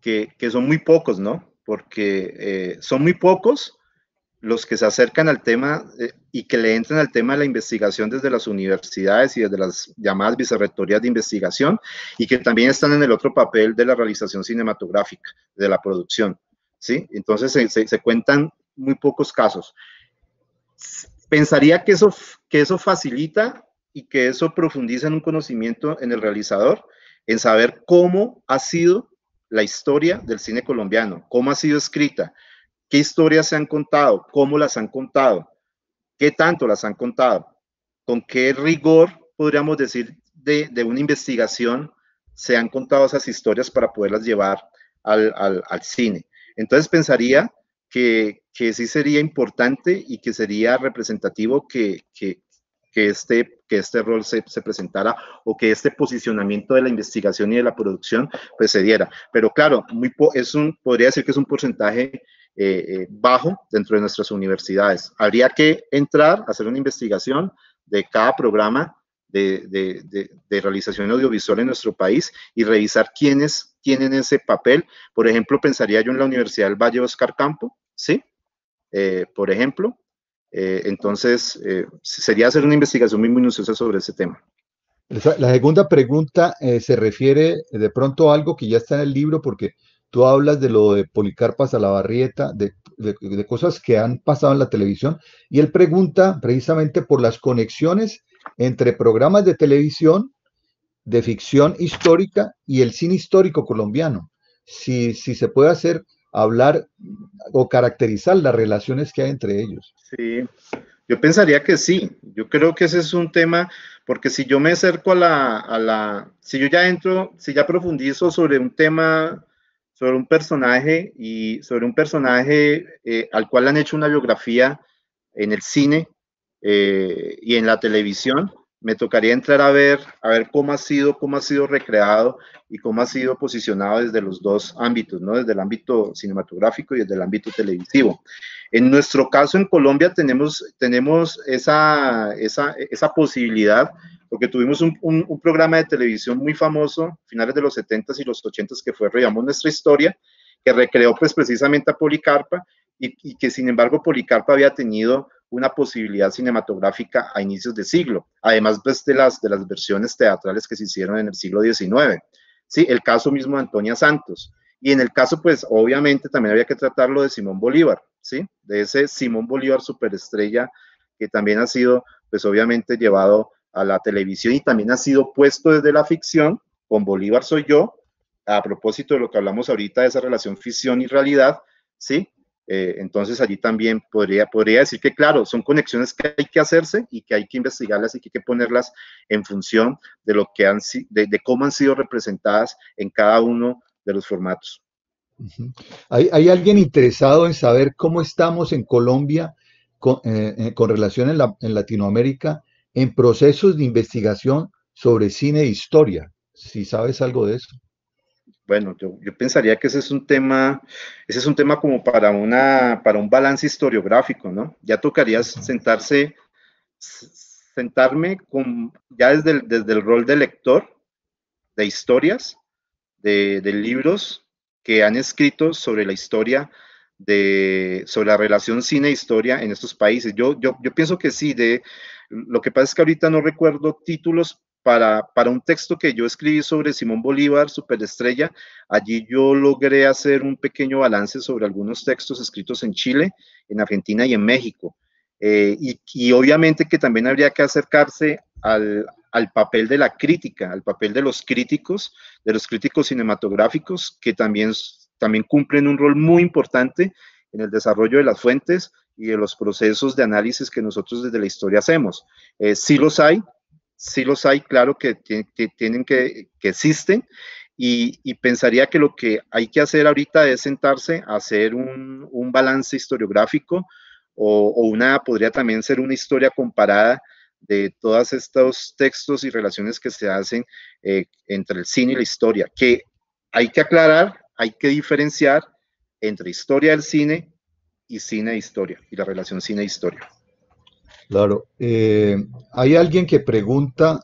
que, son muy pocos, ¿no? Porque eh, son muy pocos los que se acercan al tema eh, y que le entran al tema de la investigación desde las universidades y desde las llamadas vicerrectorías de investigación y que también están en el otro papel de la realización cinematográfica, de la producción, ¿sí? Entonces se, cuentan muy pocos casos. Pensaría que eso, que eso facilita y que eso profundiza en un conocimiento en el realizador, en saber cómo ha sido la historia del cine colombiano, cómo ha sido escrita, qué historias se han contado, cómo las han contado, qué tanto las han contado, con qué rigor podríamos decir de, una investigación se han contado esas historias para poderlas llevar al, cine. Entonces pensaría que, que, sí sería importante y que sería representativo que, que, que este, que este rol se, presentara o que este posicionamiento de la investigación y de la producción pues se diera. Pero claro, muy es un, podría decir que es un porcentaje eh, eh, bajo dentro de nuestras universidades. Habría que entrar, hacer una investigación de cada programa de, realización audiovisual en nuestro país y revisar quiénes tienen ese papel. Por ejemplo, pensaría yo en la Universidad del Valle Oscar Campo, ¿sí? Eh, por ejemplo, eh, entonces, eh, sería hacer una investigación muy minuciosa sobre ese tema. La segunda pregunta eh, se refiere de pronto a algo que ya está en el libro, porque tú hablas de lo de Policarpa Salabarrieta, de, de, de cosas que han pasado en la televisión, y él pregunta precisamente por las conexiones entre programas de televisión, de ficción histórica y el cine histórico colombiano. Si, si se puede hacer hablar o caracterizar las relaciones que hay entre ellos. Sí, yo pensaría que sí. Yo creo que ese es un tema, porque si yo me acerco a la, a la si yo ya entro, si ya profundizo sobre un tema, sobre un personaje y sobre un personaje eh, al cual han hecho una biografía en el cine eh, y en la televisión, me tocaría entrar a ver, a ver cómo ha sido, cómo ha sido recreado y cómo ha sido posicionado desde los dos ámbitos, ¿no? Desde el ámbito cinematográfico y desde el ámbito televisivo. En nuestro caso en Colombia tenemos, tenemos esa, esa, posibilidad porque tuvimos un, programa de televisión muy famoso, finales de los 70s y los 80s, que fue Reamos Nuestra Historia, que recreó pues precisamente a Policarpa y, que sin embargo Policarpo había tenido una posibilidad cinematográfica a inicios de siglo, además pues, de, las, de las versiones teatrales que se hicieron en el siglo XIX. Sí, el caso mismo de Antonia Santos. Y en el caso, pues obviamente también había que tratarlo de Simón Bolívar, ¿sí? De ese Simón Bolívar superestrella que también ha sido, pues obviamente, llevado a la televisión y también ha sido puesto desde la ficción, con Bolívar soy yo, a propósito de lo que hablamos ahorita de esa relación ficción y realidad, ¿sí? Eh, entonces allí también podría, podría decir que, claro, son conexiones que hay que hacerse y que hay que investigarlas y que hay que ponerlas en función de, lo que han, de, cómo han sido representadas en cada uno de los formatos. ¿Hay, alguien interesado en saber cómo estamos en Colombia con, eh, eh, relación en, en, Latinoamérica en procesos de investigación sobre cine e historia? Si sabes algo de eso bueno, yo, yo, pensaría que ese es un tema, ese es un tema como para una, para un balance historiográfico, ¿no? Ya tocaría sentarse, sentarme con, ya desde el, desde el rol de lector de historias, de, de, libros que han escrito sobre la historia, de, sobre la relación cine-historia en estos países. Yo, yo, yo pienso que sí, de, lo que pasa es que ahorita no recuerdo títulos para, un texto que yo escribí sobre Simón Bolívar, Superestrella. Allí yo logré hacer un pequeño balance sobre algunos textos escritos en Chile, en Argentina y en México. Eh, y, obviamente que también habría que acercarse al, papel de la crítica, al papel de los críticos, de los críticos cinematográficos, que también, cumplen un rol muy importante en el desarrollo de las fuentes y de los procesos de análisis que nosotros desde la historia hacemos. Eh, sí los hay, sí los hay, claro que, tienen que, existen, y, pensaría que lo que hay que hacer ahorita es sentarse a hacer un, balance historiográfico o, una, podría también ser una historia comparada de todos estos textos y relaciones que se hacen eh, entre el cine y la historia, que hay que aclarar, hay que diferenciar entre historia del cine y cine historia, y la relación cine-historia. Claro. Eh, hay alguien que pregunta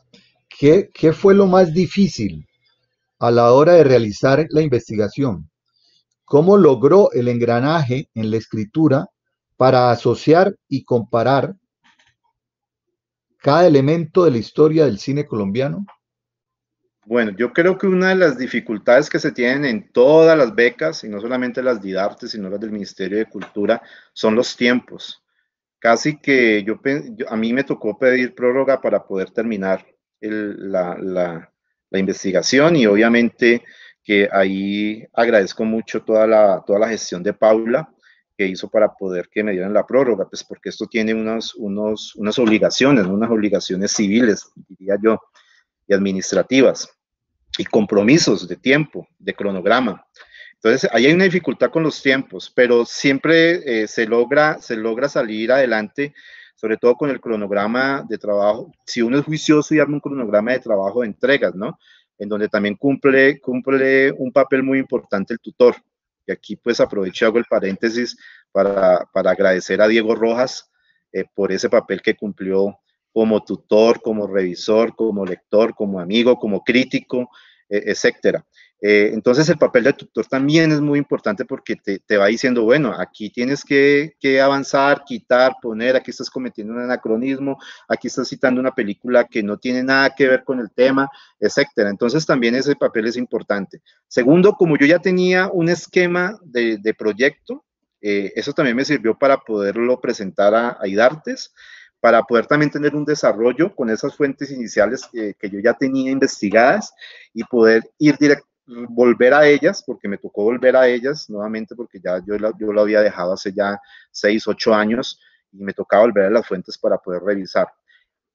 qué, fue lo más difícil a la hora de realizar la investigación. ¿Cómo logró el engranaje en la escritura para asociar y comparar cada elemento de la historia del cine colombiano? Bueno, yo creo que una de las dificultades que se tienen en todas las becas, y no solamente las didartes, sino las del Ministerio de Cultura, son los tiempos. Casi que yo, a mí me tocó pedir prórroga para poder terminar la, investigación y obviamente que ahí agradezco mucho toda la, toda la gestión de Paula que hizo para poder que me dieran la prórroga, pues porque esto tiene unas, unos, unas obligaciones, unas obligaciones civiles, diría yo, y administrativas, y compromisos de tiempo, de cronograma. Entonces, ahí hay una dificultad con los tiempos, pero siempre eh, se, logra, se logra salir adelante, sobre todo con el cronograma de trabajo. Si uno es juicioso y arma un cronograma de trabajo de entregas, ¿no? En donde también cumple, cumple un papel muy importante el tutor. Y aquí pues aprovecho hago el paréntesis para, agradecer a Diego Rojas eh, por ese papel que cumplió como tutor, como revisor, como lector, como amigo, como crítico, eh, etcétera. Eh, entonces el papel del tutor también es muy importante porque te, te va diciendo, bueno, aquí tienes que, que, avanzar, quitar, poner, aquí estás cometiendo un anacronismo, aquí estás citando una película que no tiene nada que ver con el tema, etcétera. Entonces también ese papel es importante. Segundo, como yo ya tenía un esquema de, de proyecto, eh, eso también me sirvió para poderlo presentar a, a IDARTES para poder también tener un desarrollo con esas fuentes iniciales que, que yo ya tenía investigadas y poder ir directamente volver a ellas, porque me tocó volver a ellas nuevamente, porque ya yo, yo lo había dejado hace ya 6, 8 años y me tocaba volver a las fuentes para poder revisar.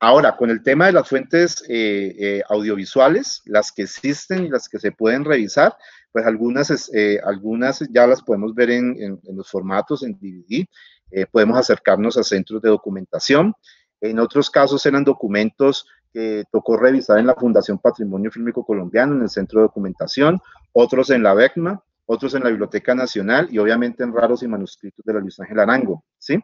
Ahora, con el tema de las fuentes eh, eh, audiovisuales, las que existen y las que se pueden revisar, pues algunas, eh, algunas ya las podemos ver en, en, en los formatos, en DVD, podemos acercarnos a centros de documentación. En otros casos eran documentos que tocó revisar en la Fundación Patrimonio Fílmico Colombiano, en el Centro de Documentación, otros en la BECMA, otros en la Biblioteca Nacional y obviamente en raros y manuscritos de la Luis Ángel Arango, ¿sí?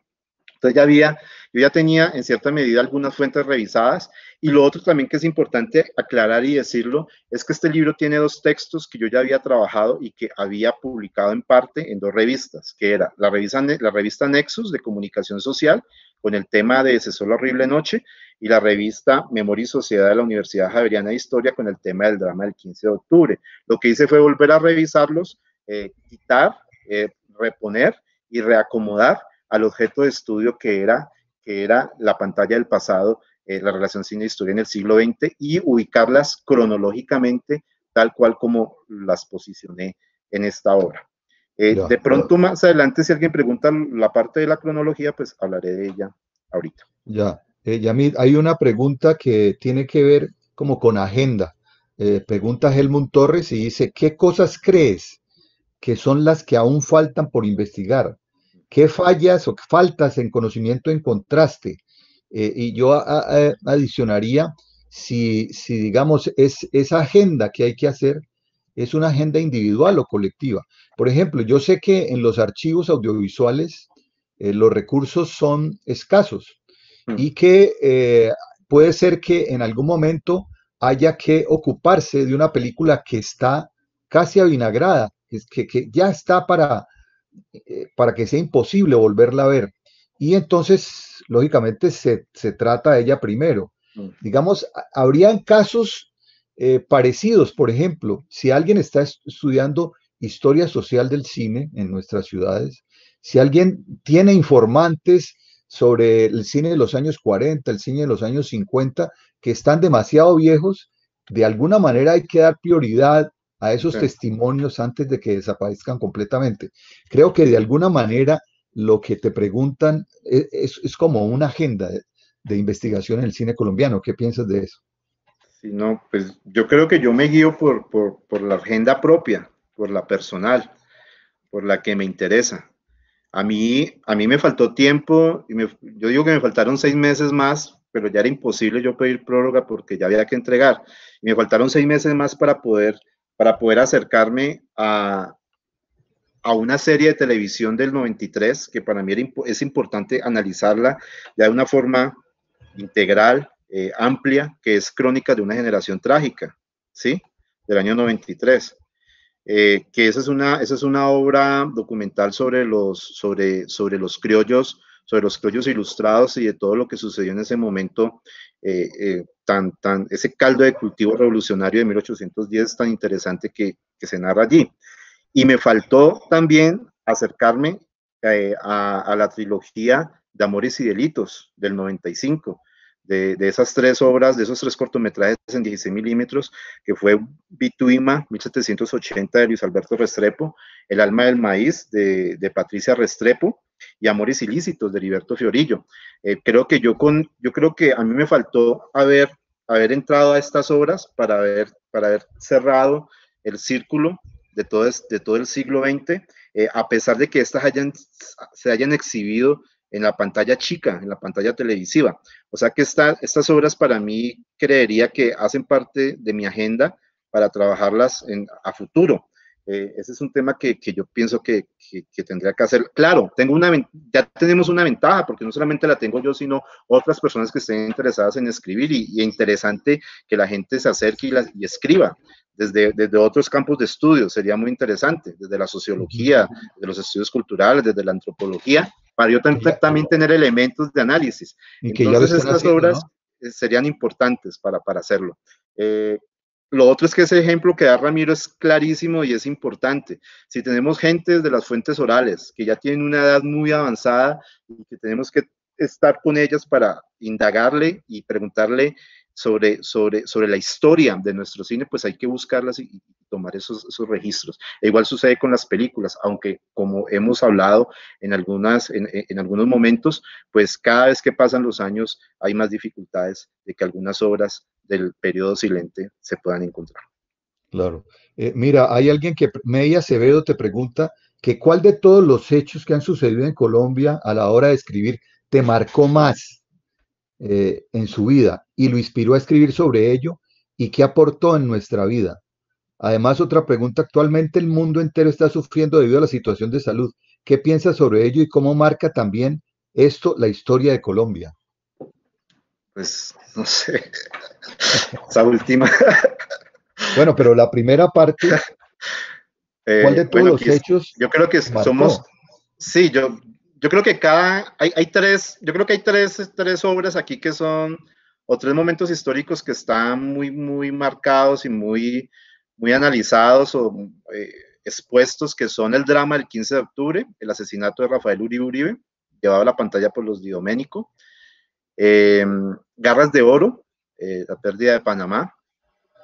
ya había, yo ya tenía en cierta medida algunas fuentes revisadas y lo otro también que es importante aclarar y decirlo es que este libro tiene dos textos que yo ya había trabajado y que había publicado en parte en dos revistas, que era la revista, Nexus de comunicación social con el tema de ese solo horrible noche y la revista Memoria y Sociedad de la Universidad Javeriana de Historia con el tema del drama del 15 de octubre. Lo que hice fue volver a revisarlos, eh, quitar, eh, reponer y reacomodar al objeto de estudio que era, que era la pantalla del pasado, eh, la relación cine-historia en el siglo XX y ubicarlas cronológicamente tal cual como las posicioné en esta obra. Eh, de pronto más adelante, si alguien pregunta la parte de la cronología, pues hablaré de ella ahorita. Ya, eh, hay una pregunta que tiene que ver como con agenda. Eh, pregunta Helmut Torres y dice, ¿qué cosas crees que son las que aún faltan por investigar? ¿Qué fallas o faltas en conocimiento en contraste? Eh, y yo adicionaría, si, digamos, es, esa agenda que hay que hacer es una agenda individual o colectiva. Por ejemplo, yo sé que en los archivos audiovisuales eh, los recursos son escasos mm. y que eh, puede ser que en algún momento haya que ocuparse de una película que está casi avinagrada, que, que ya está para, eh, para que sea imposible volverla a ver. Y entonces, lógicamente, se, trata a ella primero. Mm. Digamos, habrían casos eh, parecidos, por ejemplo, si alguien está estudiando historia social del cine en nuestras ciudades, si alguien tiene informantes sobre el cine de los años 40, el cine de los años 50, que están demasiado viejos, de alguna manera hay que dar prioridad a esos testimonios antes de que desaparezcan completamente. Creo que de alguna manera lo que te preguntan e, es, como una agenda de, investigación en el cine colombiano. ¿Qué piensas de eso? si no, pues yo creo que yo me guío por, la agenda propia, por la personal, por la que me interesa. A mí, a mí me faltó tiempo, y yo digo que me faltaron seis meses más, pero ya era imposible yo pedir prórroga porque ya había que entregar. me faltaron seis meses más para poder para poder acercarme a, una serie de televisión del 93 que para mí es importante analizarla de una forma integral, eh, amplia, que es Crónica de una generación trágica, ¿sí? Del año 93. Eh, que esa es, una, esa es una obra documental sobre los, sobre, sobre los criollos sobre los criollos ilustrados y de todo lo que sucedió en ese momento, eh, eh, tan, tan, ese caldo de cultivo revolucionario de 1810 tan interesante que, se narra allí. Y me faltó también acercarme eh, a, la trilogía de Amores y Delitos del 95, de, de esas tres obras, de esos tres cortometrajes en 16 milímetros, que fue Bituima, 1780 de Luis Alberto Restrepo, El alma del maíz de, de Patricia Restrepo, y Amores Ilícitos de Heriberto Fiorillo. Eh, creo que yo con, yo creo que a mí me faltó haber, haber entrado a estas obras para haber, para haber cerrado el círculo de todo, de todo el siglo XX, eh, a pesar de que estas hayan, se hayan exhibido en la pantalla chica, en la pantalla televisiva. O sea que estas obras para mí creería que hacen parte de mi agenda para trabajarlas en, a futuro. Eh, ese es un tema que, yo pienso que, que, tendría que hacer. Claro, tengo una, ya tenemos una ventaja, porque no solamente la tengo yo, sino otras personas que estén interesadas en escribir y, es interesante que la gente se acerque y, escriba. Desde, desde, otros campos de estudio, sería muy interesante, desde la sociología, de los estudios culturales, desde la antropología, para yo también, tener elementos de análisis. Y que Entonces estas obras eh, serían importantes para, hacerlo. Eh, lo otro es que ese ejemplo que da Ramiro es clarísimo y es importante. Si tenemos gente de las fuentes orales que ya tienen una edad muy avanzada y que tenemos que estar con ellas para indagarle y preguntarle sobre, sobre, sobre la historia de nuestro cine, pues hay que buscarlas y, tomar esos, registros. E igual sucede con las películas, aunque como hemos hablado en, algunas, en, en algunos momentos, pues cada vez que pasan los años hay más dificultades de que algunas obras del periodo silente se puedan encontrar. Claro. Eh, mira, hay alguien que, Media Acevedo te pregunta que cuál de todos los hechos que han sucedido en Colombia a la hora de escribir te marcó más eh, en su vida y lo inspiró a escribir sobre ello y qué aportó en nuestra vida. Además, otra pregunta, actualmente el mundo entero está sufriendo debido a la situación de salud. ¿Qué piensas sobre ello y cómo marca también esto la historia de Colombia? pues no sé, esa última. bueno, pero la primera parte, eh, ¿cuál de todos los hechos? Yo creo que somos, sí, yo, yo creo que cada, hay, hay, tres, yo creo que hay tres, tres obras aquí que son, o tres momentos históricos que están muy, muy marcados y muy, muy analizados o eh, expuestos, que son el drama del 15 de octubre, el asesinato de Rafael Uribe Uribe, llevado a la pantalla por los Dioménico, eh, Garras de Oro, eh, la pérdida de Panamá,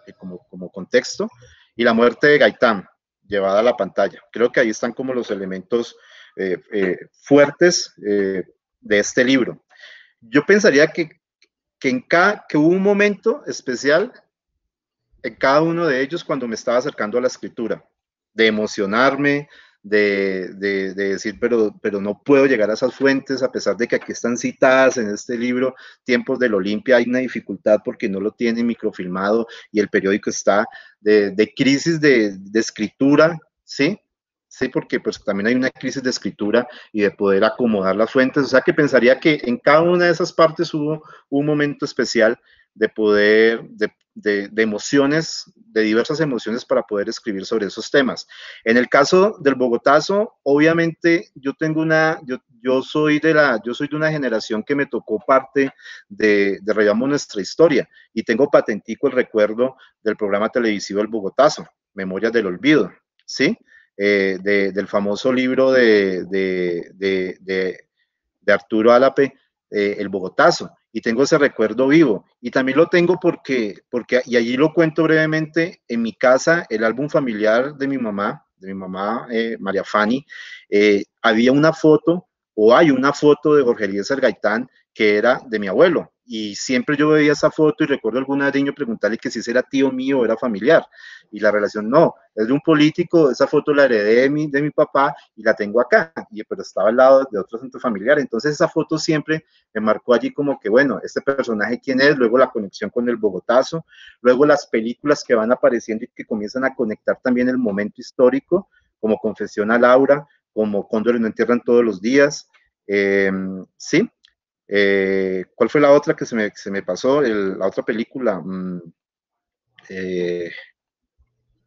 eh, como, como contexto, y la muerte de Gaitán, llevada a la pantalla. Creo que ahí están como los elementos eh, fuertes de este libro. Yo pensaría que, en cada, que hubo un momento especial en cada uno de ellos cuando me estaba acercando a la escritura, de emocionarme, de, decir, pero, pero no puedo llegar a esas fuentes, a pesar de que aquí están citadas en este libro, Tiempos del Olimpia, hay una dificultad porque no lo tiene microfilmado y el periódico está de, crisis de, escritura, ¿sí? Sí, porque pues también hay una crisis de escritura y de poder acomodar las fuentes. O sea que pensaría que en cada una de esas partes hubo un momento especial de poder, de, de, emociones, de diversas emociones para poder escribir sobre esos temas. En el caso del Bogotazo, obviamente yo tengo una, yo, soy de la, yo soy de una generación que me tocó parte de, de Nuestra Historia y tengo patentico el recuerdo del programa televisivo El Bogotazo, Memorias del Olvido, ¿sí? Eh, del famoso libro de, Arturo Álape, eh, El Bogotazo y tengo ese recuerdo vivo. Y también lo tengo porque, porque, y allí lo cuento brevemente, en mi casa, el álbum familiar de mi mamá, de mi mamá eh, María Fanny, eh, había una foto, o hay una foto de Jorge Eliezer Gaitán, que era de mi abuelo, y siempre yo veía esa foto y recuerdo alguna vez preguntarle que si ese era tío mío o era familiar. Y la relación no, es de un político, esa foto la heredé de mi, de mi papá y la tengo acá, y, pero estaba al lado de otro centro familiar. Entonces esa foto siempre me marcó allí como que, bueno, este personaje quién es, luego la conexión con el Bogotazo, luego las películas que van apareciendo y que comienzan a conectar también el momento histórico, como Confesión a Laura, como y no entierran todos los días. Em, sí, eh, ¿Cuál fue la otra que se me, pasó? la otra película,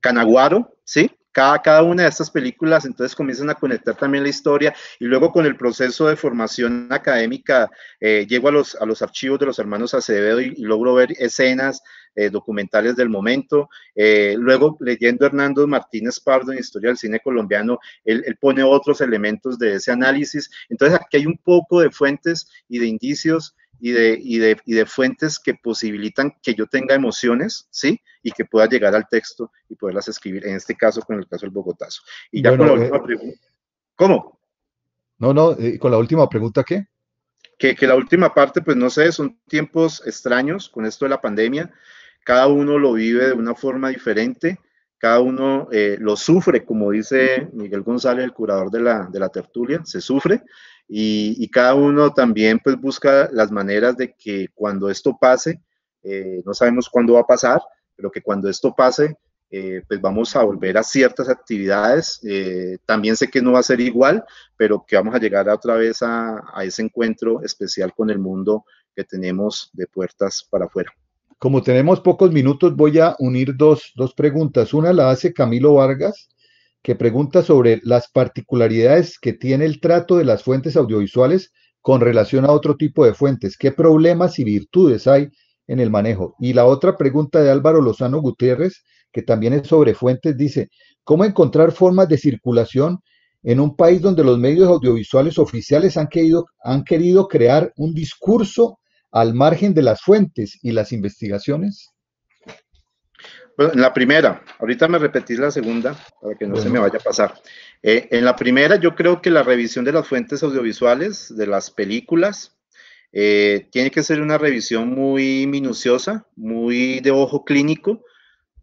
Canaguaro, mm, eh, ¿sí? cada, una de estas películas, entonces comienzan a conectar también la historia y luego con el proceso de formación académica eh, llego a los, a los archivos de los hermanos Acevedo y, logro ver escenas eh, documentales del momento. Eh, luego, leyendo Hernando Martínez Pardo en Historia del Cine Colombiano, él, él, pone otros elementos de ese análisis. Entonces, aquí hay un poco de fuentes y de indicios y de, y de, y de fuentes que posibilitan que yo tenga emociones, ¿sí? Y que pueda llegar al texto y poderlas escribir, en este caso con el caso del Bogotazo. Y ya con la última eh, pregunta. ¿Cómo? No, no, eh, ¿y con la última pregunta, ¿qué? Que, que la última parte, pues no sé, son tiempos extraños con esto de la pandemia. Cada uno lo vive de una forma diferente cada uno eh, lo sufre, como dice Miguel González, el curador de la, de la tertulia, se sufre, y, cada uno también pues busca las maneras de que cuando esto pase, eh, no sabemos cuándo va a pasar, pero que cuando esto pase, eh, pues vamos a volver a ciertas actividades. Eh, también sé que no va a ser igual, pero que vamos a llegar otra vez a, ese encuentro especial con el mundo que tenemos de puertas para afuera. Como tenemos pocos minutos, voy a unir dos, dos preguntas. Una la hace Camilo Vargas que pregunta sobre las particularidades que tiene el trato de las fuentes audiovisuales con relación a otro tipo de fuentes. ¿Qué problemas y virtudes hay en el manejo? Y la otra pregunta de Álvaro Lozano Gutiérrez, que también es sobre fuentes, dice, ¿cómo encontrar formas de circulación en un país donde los medios audiovisuales oficiales han querido, han querido crear un discurso al margen de las fuentes y las investigaciones? en la primera, ahorita me repetís la segunda para que no se me vaya a pasar. Eh, en la primera, yo creo que la revisión de las fuentes audiovisuales, de las películas, eh, tiene que ser una revisión muy minuciosa, muy de ojo clínico,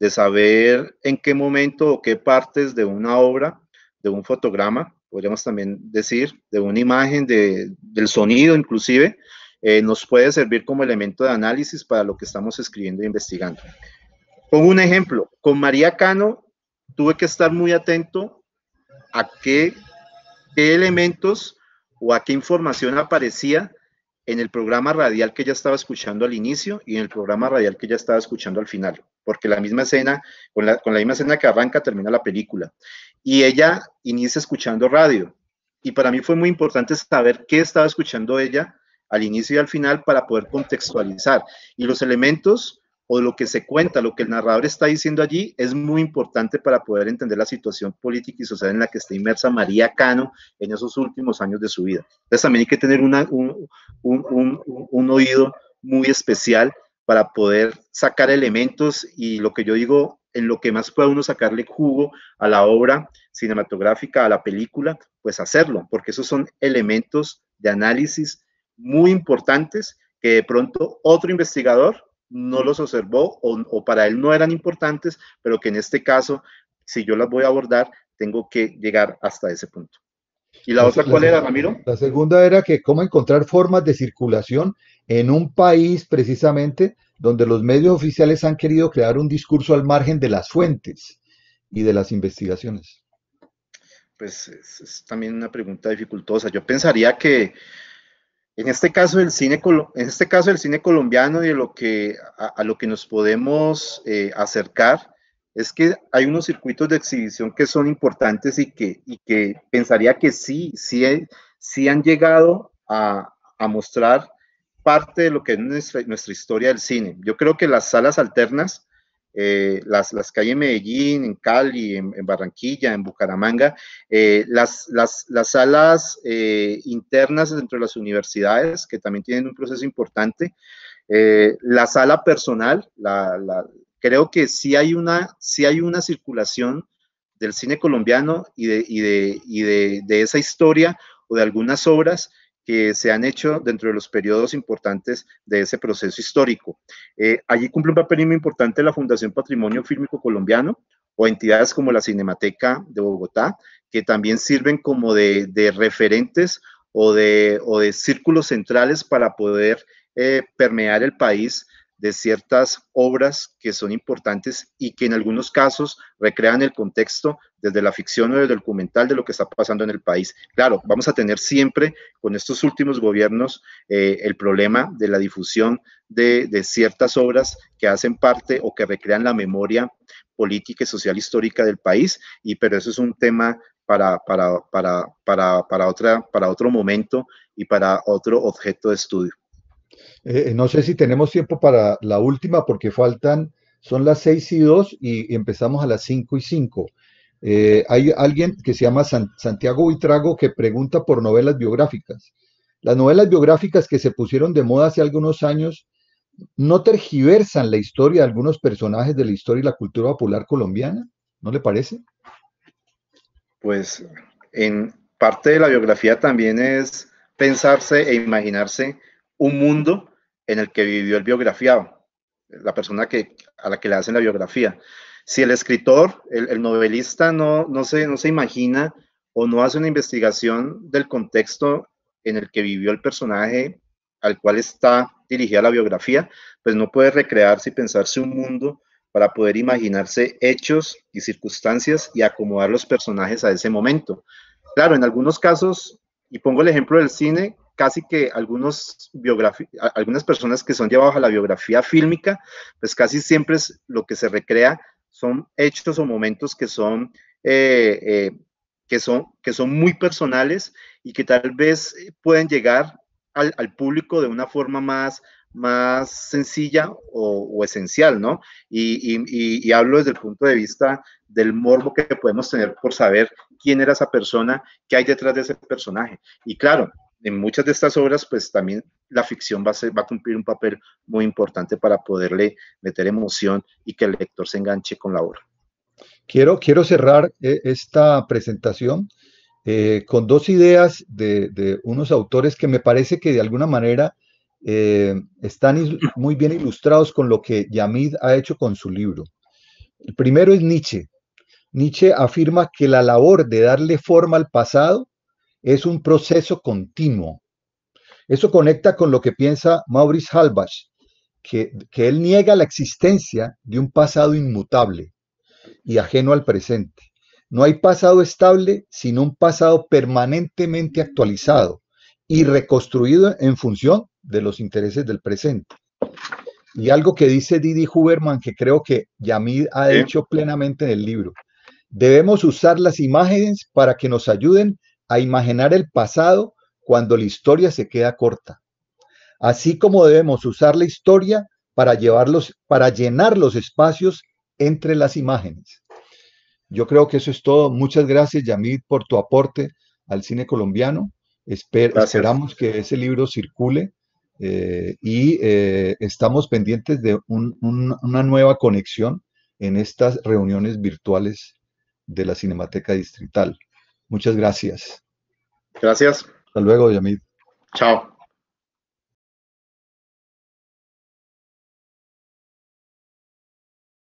de saber en qué momento o qué partes de una obra, de un fotograma, podríamos también decir, de una imagen, del sonido inclusive, eh, nos puede servir como elemento de análisis para lo que estamos escribiendo e investigando. Pongo un ejemplo, con María Cano tuve que estar muy atento a qué, elementos o a qué información aparecía en el programa radial que ella estaba escuchando al inicio y en el programa radial que ella estaba escuchando al final, porque la misma escena, con la, con la misma escena que arranca, termina la película. Y ella inicia escuchando radio. Y para mí fue muy importante saber qué estaba escuchando ella al inicio y al final para poder contextualizar. Y los elementos o lo que se cuenta, lo que el narrador está diciendo allí, es muy importante para poder entender la situación política y social en la que está inmersa María Cano en esos últimos años de su vida. Entonces también hay que tener una, un, un oído muy especial para poder sacar elementos y lo que yo digo, en lo que más pueda uno sacarle jugo a la obra cinematográfica, a la película, pues hacerlo, porque esos son elementos de análisis muy importantes que de pronto otro investigador no los observó o, para él no eran importantes, pero que en este caso, si yo las voy a abordar, tengo que llegar hasta ese punto. ¿Y la otra cuál era, Ramiro? La segunda era que cómo encontrar formas de circulación en un país precisamente donde los medios oficiales han querido crear un discurso al margen de las fuentes y de las investigaciones. Pues es también una pregunta dificultosa. Yo pensaría que en este caso del cine, en este caso del cine colombiano y de lo que, a, lo que nos podemos eh, acercar es que hay unos circuitos de exhibición que son importantes y que, y que pensaría que sí, sí, sí han llegado a, a mostrar parte de lo que es nuestra, nuestra historia del cine. Yo creo que las salas alternas eh, las, las que Medellín, en Cali, en, Barranquilla, en Bucaramanga, eh, las, salas eh, internas dentro de las universidades, que también tienen un proceso importante, la sala personal, creo que sí hay, una, hay una circulación del cine colombiano y de, de esa historia o de algunas obras que se han hecho dentro de los periodos importantes de ese proceso histórico. Eh, allí cumple un papel muy importante la Fundación Patrimonio Fílmico Colombiano o entidades como la Cinemateca de Bogotá, que también sirven como de, referentes o de, círculos centrales para poder eh, permear el país de ciertas obras que son importantes y que en algunos casos recrean el contexto desde la ficción o el documental de lo que está pasando en el país. Claro, vamos a tener siempre con estos últimos gobiernos eh, el problema de la difusión de, ciertas obras que hacen parte o que recrean la memoria política y social histórica del país, y, pero eso es un tema para, para, para, para, otra, para otro momento y para otro objeto de estudio. Eh, eh, no sé si tenemos tiempo para la última porque faltan, son las seis y dos y empezamos a las cinco y cinco. Eh, hay alguien que se llama Santiago Buitrago que pregunta por novelas biográficas. Las novelas biográficas que se pusieron de moda hace algunos años no tergiversan la historia de algunos personajes de la historia y la cultura popular colombiana, ¿no le parece? Pues en parte de la biografía también es pensarse e imaginarse un mundo en el que vivió el biografiado, la persona que, a la que le hacen la biografía. Si el escritor, el, novelista no, se, no se imagina o no hace una investigación del contexto en el que vivió el personaje al cual está dirigida la biografía, pues no puede recrearse y pensarse un mundo para poder imaginarse hechos y circunstancias y acomodar los personajes a ese momento. Claro, en algunos casos, y pongo el ejemplo del cine, casi que algunos algunas personas que son llevadas a la biografía fílmica, pues casi siempre es lo que se recrea son hechos o momentos que son, eh, eh, que son, que son muy personales y que tal vez eh, pueden llegar al, público de una forma más, más sencilla o, esencial, ¿no? Y, y, hablo desde el punto de vista del morbo que podemos tener por saber quién era esa persona, qué hay detrás de ese personaje. Y claro, en muchas de estas obras, pues también la ficción va a, cumplir un papel muy importante para poderle meter emoción y que el lector se enganche con la obra. Quiero, quiero cerrar eh, esta presentación eh, con dos ideas de, unos autores que me parece que de alguna manera eh, están muy bien ilustrados con lo que Yamid ha hecho con su libro. El primero es Nietzsche. Nietzsche afirma que la labor de darle forma al pasado es un proceso continuo. Eso conecta con lo que piensa Maurice Halbach, que, él niega la existencia de un pasado inmutable y ajeno al presente. No hay pasado estable, sino un pasado permanentemente actualizado y reconstruido en función de los intereses del presente. Y algo que dice Didi Huberman, que creo que Yamid ha hecho plenamente en el libro. Debemos usar las imágenes para que nos ayuden a imaginar el pasado cuando la historia se queda corta. Así como debemos usar la historia para, llevarlos, para llenar los espacios entre las imágenes. Yo creo que eso es todo. Muchas gracias, Yamid, por tu aporte al cine colombiano. Esperamos que ese libro circule eh, y eh, estamos pendientes de una nueva conexión en estas reuniones virtuales de la Cinemateca Distrital. Muchas gracias. Gracias. Hasta luego, Yamid. Chao.